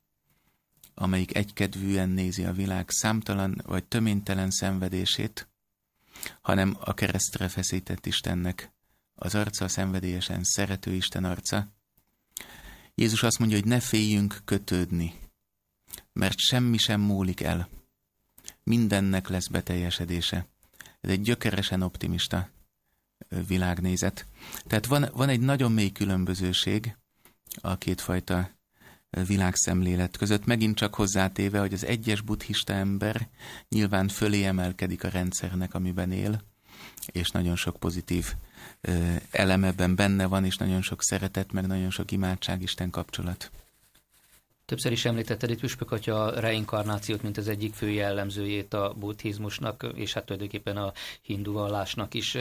B: amelyik egykedvűen nézi a világ számtalan vagy töménytelen szenvedését, hanem a keresztre feszített Istennek, az arca a szenvedélyesen szerető Isten arca, Jézus azt mondja, hogy ne féljünk kötődni, mert semmi sem múlik el. Mindennek lesz beteljesedése. Ez egy gyökeresen optimista világnézet. Tehát van, van egy nagyon mély különbözőség a kétfajta világszemlélet között, megint csak hozzátéve, hogy az egyes buddhista ember nyilván fölé emelkedik a rendszernek, amiben él, és nagyon sok pozitív elemeben benne van, és nagyon sok szeretet, meg nagyon sok imádság, Isten kapcsolat.
A: Többször is említetted itt Püspök a reinkarnációt, mint az egyik fő jellemzőjét a buddhizmusnak, és hát tulajdonképpen a hindu vallásnak is.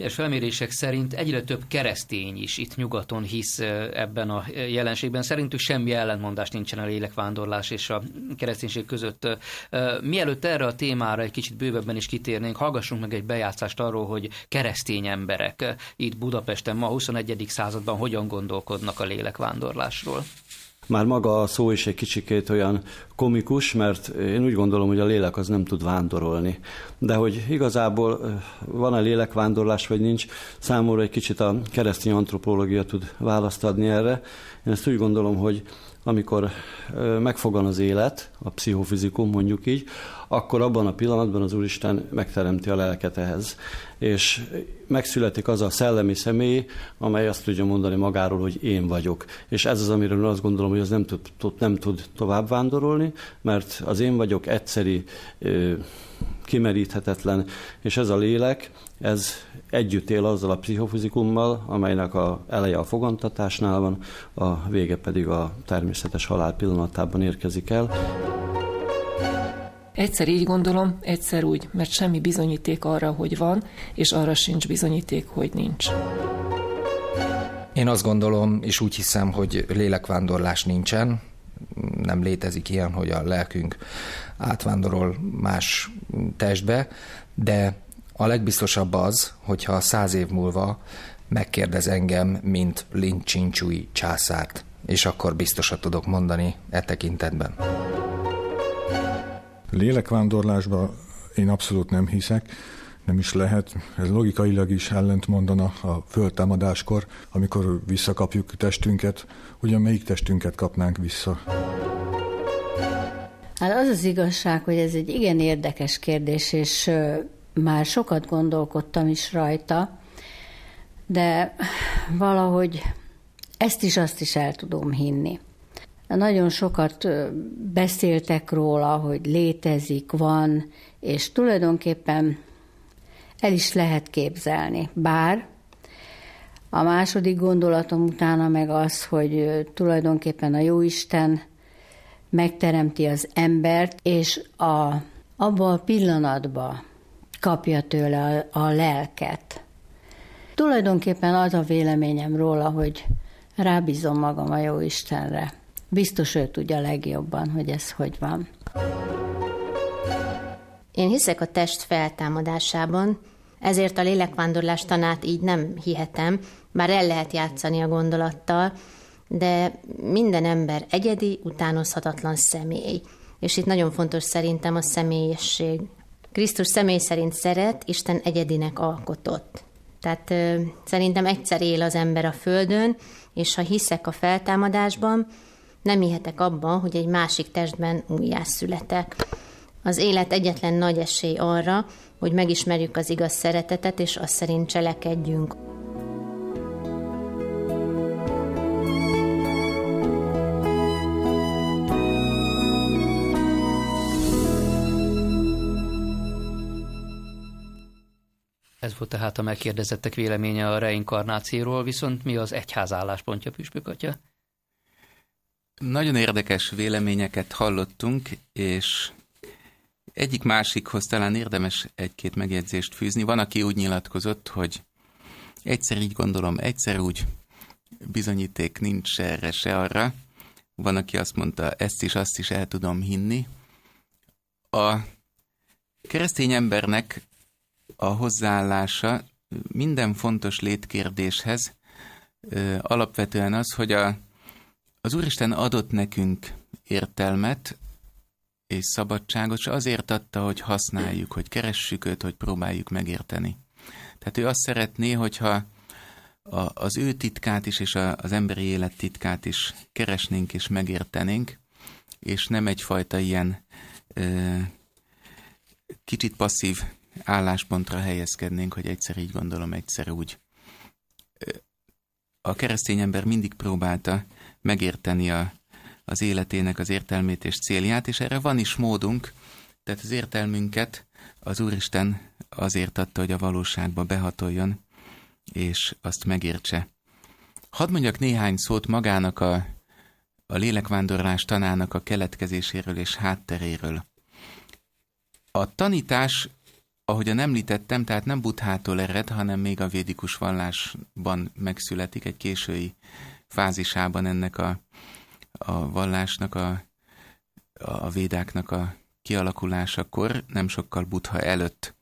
A: Egyes felmérések szerint egyre több keresztény is itt nyugaton hisz ebben a jelenségben. Szerintük semmi ellentmondás nincsen a lélekvándorlás és a kereszténység között. Mielőtt erre a témára egy kicsit bővebben is kitérnénk, hallgassunk meg egy bejátszást arról, hogy keresztény emberek itt Budapesten ma a 21. században hogyan gondolkodnak a lélekvándorlásról.
C: Már maga a szó is egy kicsikét olyan komikus, mert én úgy gondolom, hogy a lélek az nem tud vándorolni. De hogy igazából van-e lélekvándorlás, vagy nincs, számomra egy kicsit a keresztény antropológia tud választ adni erre. Én ezt úgy gondolom, hogy amikor megfogan az élet, a pszichofizikum mondjuk így, akkor abban a pillanatban az Úristen megteremti a lelket ehhez. És megszületik az a szellemi személy, amely azt tudja mondani magáról, hogy én vagyok. És ez az, amiről azt gondolom, hogy az nem tud, nem tud tovább vándorolni, mert az én vagyok egyszeri kimeríthetetlen, és ez a lélek, ez együtt él azzal a pszichofizikummal, amelynek a eleje a fogantatásnál van, a vége pedig a természetes halál pillanatában érkezik el.
A: Egyszer így gondolom, egyszer úgy, mert semmi bizonyíték arra, hogy van, és arra sincs bizonyíték, hogy nincs.
C: Én azt gondolom, és úgy hiszem, hogy lélekvándorlás nincsen, nem létezik ilyen, hogy a lelkünk átvándorol más testbe, de a legbiztosabb az, hogyha száz év múlva megkérdez engem, mint Lin Csincsúi császárt, és akkor biztosat tudok mondani e tekintetben. Lélekvándorlásba én abszolút nem hiszek, nem is lehet. Ez logikailag is ellentmondana a föltámadáskor, amikor visszakapjuk testünket, ugyan melyik testünket kapnánk vissza.
A: Hát az az igazság, hogy ez egy igen érdekes kérdés, és már sokat gondolkodtam is rajta, de valahogy ezt is, azt is el tudom hinni. Nagyon sokat beszéltek
C: róla, hogy létezik, van, és tulajdonképpen el is lehet képzelni. Bár a második gondolatom utána meg az, hogy tulajdonképpen a Jóisten megteremti
A: az embert, és a, abban a pillanatban kapja tőle a, a lelket. Tulajdonképpen az a véleményem róla, hogy rábízom magam a jó Istenre. Biztos ő tudja legjobban, hogy ez hogy van. Én hiszek a test feltámadásában, ezért a lélekvándorlás tanát így nem hihetem, bár el lehet játszani a gondolattal, de minden ember egyedi, utánozhatatlan személy. És itt nagyon fontos szerintem a személyesség. Krisztus személy szerint szeret, Isten egyedinek alkotott. Tehát ö, szerintem egyszer él az ember a Földön, és ha hiszek a feltámadásban, nem hihetek abban, hogy egy másik testben újjászületek. Az élet egyetlen nagy esély arra, hogy megismerjük az igaz szeretetet, és azt szerint cselekedjünk. Ez volt tehát a megkérdezettek véleménye a reinkarnációról, viszont mi az egyház álláspontja, Püspök atya?
B: Nagyon érdekes véleményeket hallottunk, és egyik másikhoz talán érdemes egy-két megjegyzést fűzni. Van, aki úgy nyilatkozott, hogy egyszer így gondolom, egyszer úgy bizonyíték nincs erre se arra. Van, aki azt mondta, ezt is, azt is el tudom hinni. A keresztény embernek a hozzáállása minden fontos létkérdéshez alapvetően az, hogy a, az Úristen adott nekünk értelmet és szabadságot, és azért adta, hogy használjuk, hogy keressük őt, hogy próbáljuk megérteni. Tehát ő azt szeretné, hogyha a, az ő titkát is, és a, az emberi élet titkát is keresnénk és megértenénk, és nem egyfajta ilyen ö, kicsit passzív álláspontra helyezkednénk, hogy egyszer így gondolom, egyszer úgy. A keresztény ember mindig próbálta megérteni a, az életének az értelmét és célját, és erre van is módunk, tehát az értelmünket az Úristen azért adta, hogy a valóságba behatoljon, és azt megértse. Hadd mondjak néhány szót magának a, a lélekvándorlás tanának a keletkezéséről és hátteréről. A tanítás ahogyan említettem, tehát nem buthától ered, hanem még a védikus vallásban megszületik egy késői fázisában ennek a, a vallásnak, a, a védáknak a kialakulásakor, nem sokkal butha előtt.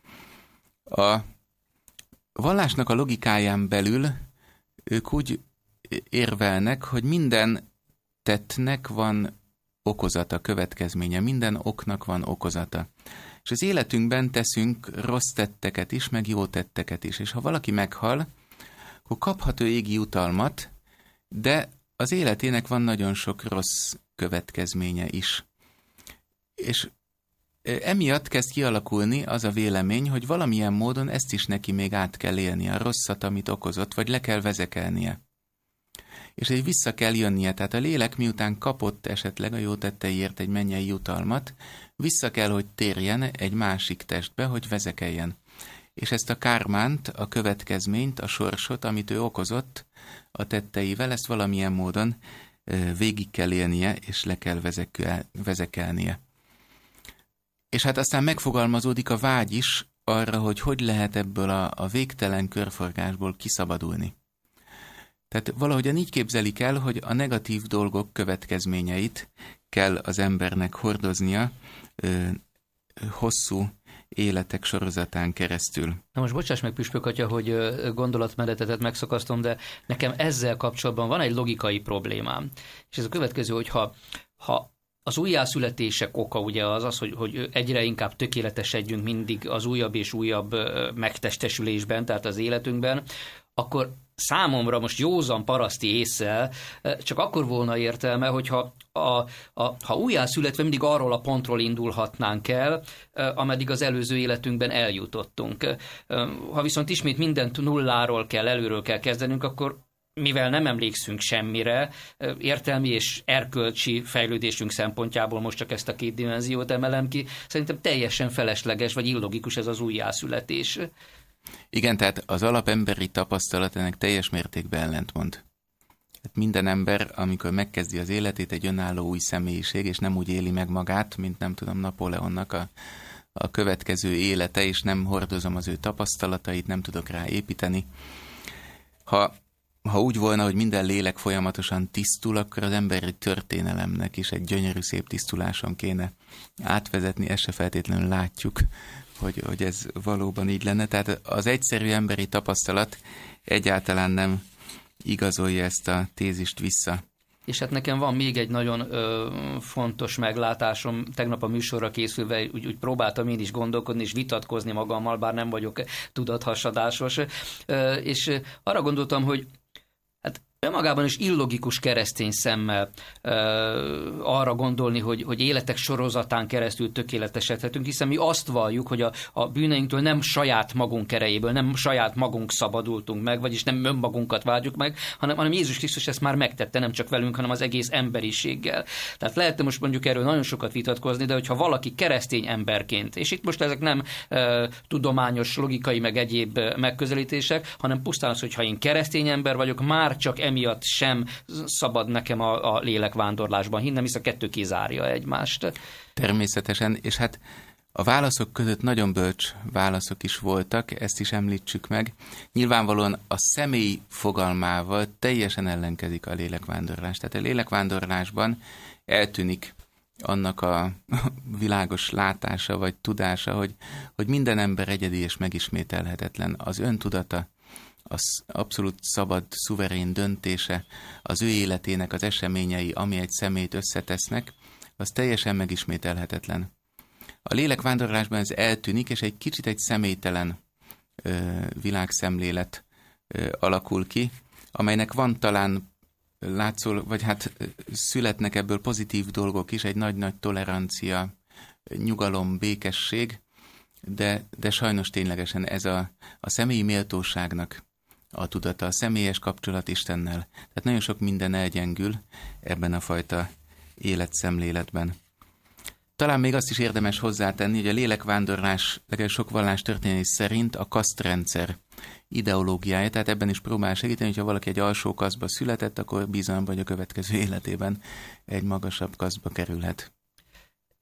B: A vallásnak a logikáján belül ők úgy érvelnek, hogy minden tettnek van okozata, következménye, minden oknak van okozata. És az életünkben teszünk rossz tetteket is, meg jó tetteket is. És ha valaki meghal, akkor kaphat ő égi utalmat, de az életének van nagyon sok rossz következménye is. És emiatt kezd kialakulni az a vélemény, hogy valamilyen módon ezt is neki még át kell élnie, a rosszat, amit okozott, vagy le kell vezekelnie. És egy vissza kell jönnie, tehát a lélek miután kapott esetleg a jó tetteiért egy mennyei jutalmat, vissza kell, hogy térjen egy másik testbe, hogy vezekeljen. És ezt a kármánt, a következményt, a sorsot, amit ő okozott a tetteivel, ezt valamilyen módon végig kell élnie, és le kell vezekelnie. És hát aztán megfogalmazódik a vágy is arra, hogy hogy lehet ebből a, a végtelen körforgásból kiszabadulni. Tehát valahogyan így képzelik el, hogy a negatív dolgok következményeit kell az embernek hordoznia, hosszú életek sorozatán keresztül.
A: Na most bocsáss meg, Püspök atya, hogy gondolatmenetetet megszakasztom, de nekem ezzel kapcsolatban van egy logikai problémám. És ez a következő, hogy ha, ha az újjászületések oka ugye az az, hogy, hogy egyre inkább tökéletesedjünk mindig az újabb és újabb megtestesülésben, tehát az életünkben, akkor számomra most józan paraszti észsel eh, csak akkor volna értelme, hogyha a, a, ha újjászületve mindig arról a pontról indulhatnánk el, eh, ameddig az előző életünkben eljutottunk. Eh, ha viszont ismét mindent nulláról kell, előről kell kezdenünk, akkor mivel nem emlékszünk semmire, értelmi és erkölcsi fejlődésünk szempontjából most csak ezt a két dimenziót emelem ki, szerintem teljesen felesleges vagy illogikus ez az újjászületés.
B: Igen, tehát az alapemberi tapasztalat ennek teljes mértékben ellentmond. Hát minden ember, amikor megkezdi az életét, egy önálló új személyiség, és nem úgy éli meg magát, mint nem tudom, Napóleonnak a, a következő élete, és nem hordozom az ő tapasztalatait, nem tudok rá építeni. Ha, ha úgy volna, hogy minden lélek folyamatosan tisztul, akkor az emberi történelemnek is egy gyönyörű szép tisztuláson kéne átvezetni, ezt se feltétlenül látjuk, hogy, hogy ez valóban így lenne. Tehát az egyszerű emberi tapasztalat egyáltalán nem igazolja ezt a tézist vissza.
A: És hát nekem van még egy nagyon ö, fontos meglátásom, tegnap a műsorra készülve úgy, úgy próbáltam én is gondolkodni és vitatkozni magammal, bár nem vagyok tudathasadásos, ö, és arra gondoltam, hogy Önmagában is illogikus keresztény szemmel ö, arra gondolni, hogy, hogy életek sorozatán keresztül tökéletesedhetünk, hiszen mi azt valljuk, hogy a, a bűneinktől nem saját magunk erejéből, nem saját magunk szabadultunk meg, vagyis nem önmagunkat vágyjuk meg, hanem, hanem Jézus Krisztus ezt már megtette, nem csak velünk, hanem az egész emberiséggel. Tehát lehetne most mondjuk erről nagyon sokat vitatkozni, de hogyha valaki keresztény emberként, és itt most ezek nem ö, tudományos, logikai, meg egyéb megközelítések, hanem pusztán az, hogyha én keresztény ember vagyok, már csak emiatt sem szabad nekem a, a lélekvándorlásban hinnem, hisz a kettő kizárja
B: egymást. Természetesen, és hát a válaszok között nagyon bölcs válaszok is voltak, ezt is említsük meg. Nyilvánvalóan a személy fogalmával teljesen ellenkezik a lélekvándorlás. Tehát a lélekvándorlásban eltűnik annak a világos látása vagy tudása, hogy, hogy minden ember egyedi és megismételhetetlen. Az öntudata az abszolút szabad, szuverén döntése, az ő életének az eseményei, ami egy szemét összetesznek, az teljesen megismételhetetlen. A lélek ez eltűnik, és egy kicsit egy személytelen ö, világszemlélet ö, alakul ki, amelynek van talán látszol, vagy hát születnek ebből pozitív dolgok is, egy nagy-nagy tolerancia, nyugalom, békesség, de, de sajnos ténylegesen ez a, a személyi méltóságnak a tudata, a személyes kapcsolat Istennel. Tehát nagyon sok minden elgyengül ebben a fajta életszemléletben. Talán még azt is érdemes hozzátenni, hogy a lélekvándorlás legalább sok vallás történés szerint a kasztrendszer ideológiája, tehát ebben is próbál segíteni, hogyha valaki egy alsó kaszba született, akkor bizony, hogy a következő életében egy magasabb kaszba kerülhet.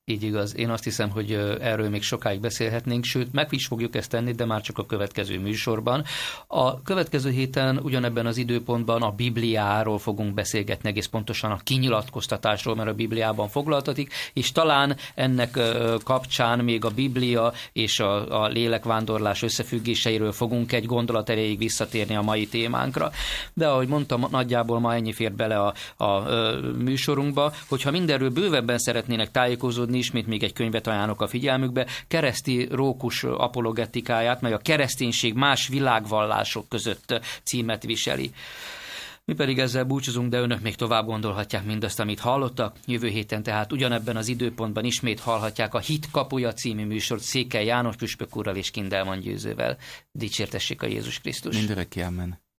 A: Így igaz. Én azt hiszem, hogy erről még sokáig beszélhetnénk, sőt, meg is fogjuk ezt tenni, de már csak a következő műsorban. A következő héten ugyanebben az időpontban a Bibliáról fogunk beszélgetni, egész pontosan a kinyilatkoztatásról, mert a Bibliában foglaltatik, és talán ennek kapcsán még a Biblia és a, a lélekvándorlás összefüggéseiről fogunk egy gondolat erejéig visszatérni a mai témánkra. De ahogy mondtam, nagyjából ma ennyi fér bele a, a, a műsorunkba. Hogyha mindenről bővebben szeretnének tájékozódni, idézni, ismét még egy könyvet ajánlok a figyelmükbe, kereszti rókus apologetikáját, mely a kereszténység más világvallások között címet viseli. Mi pedig ezzel búcsúzunk, de önök még tovább gondolhatják mindazt, amit hallottak. Jövő héten tehát ugyanebben az időpontban ismét hallhatják a Hit kapuja című műsort Székely János Püspök úrral és Kindelman Győzővel. Dicsértessék a Jézus Krisztus! Mindenre
B: kiámen!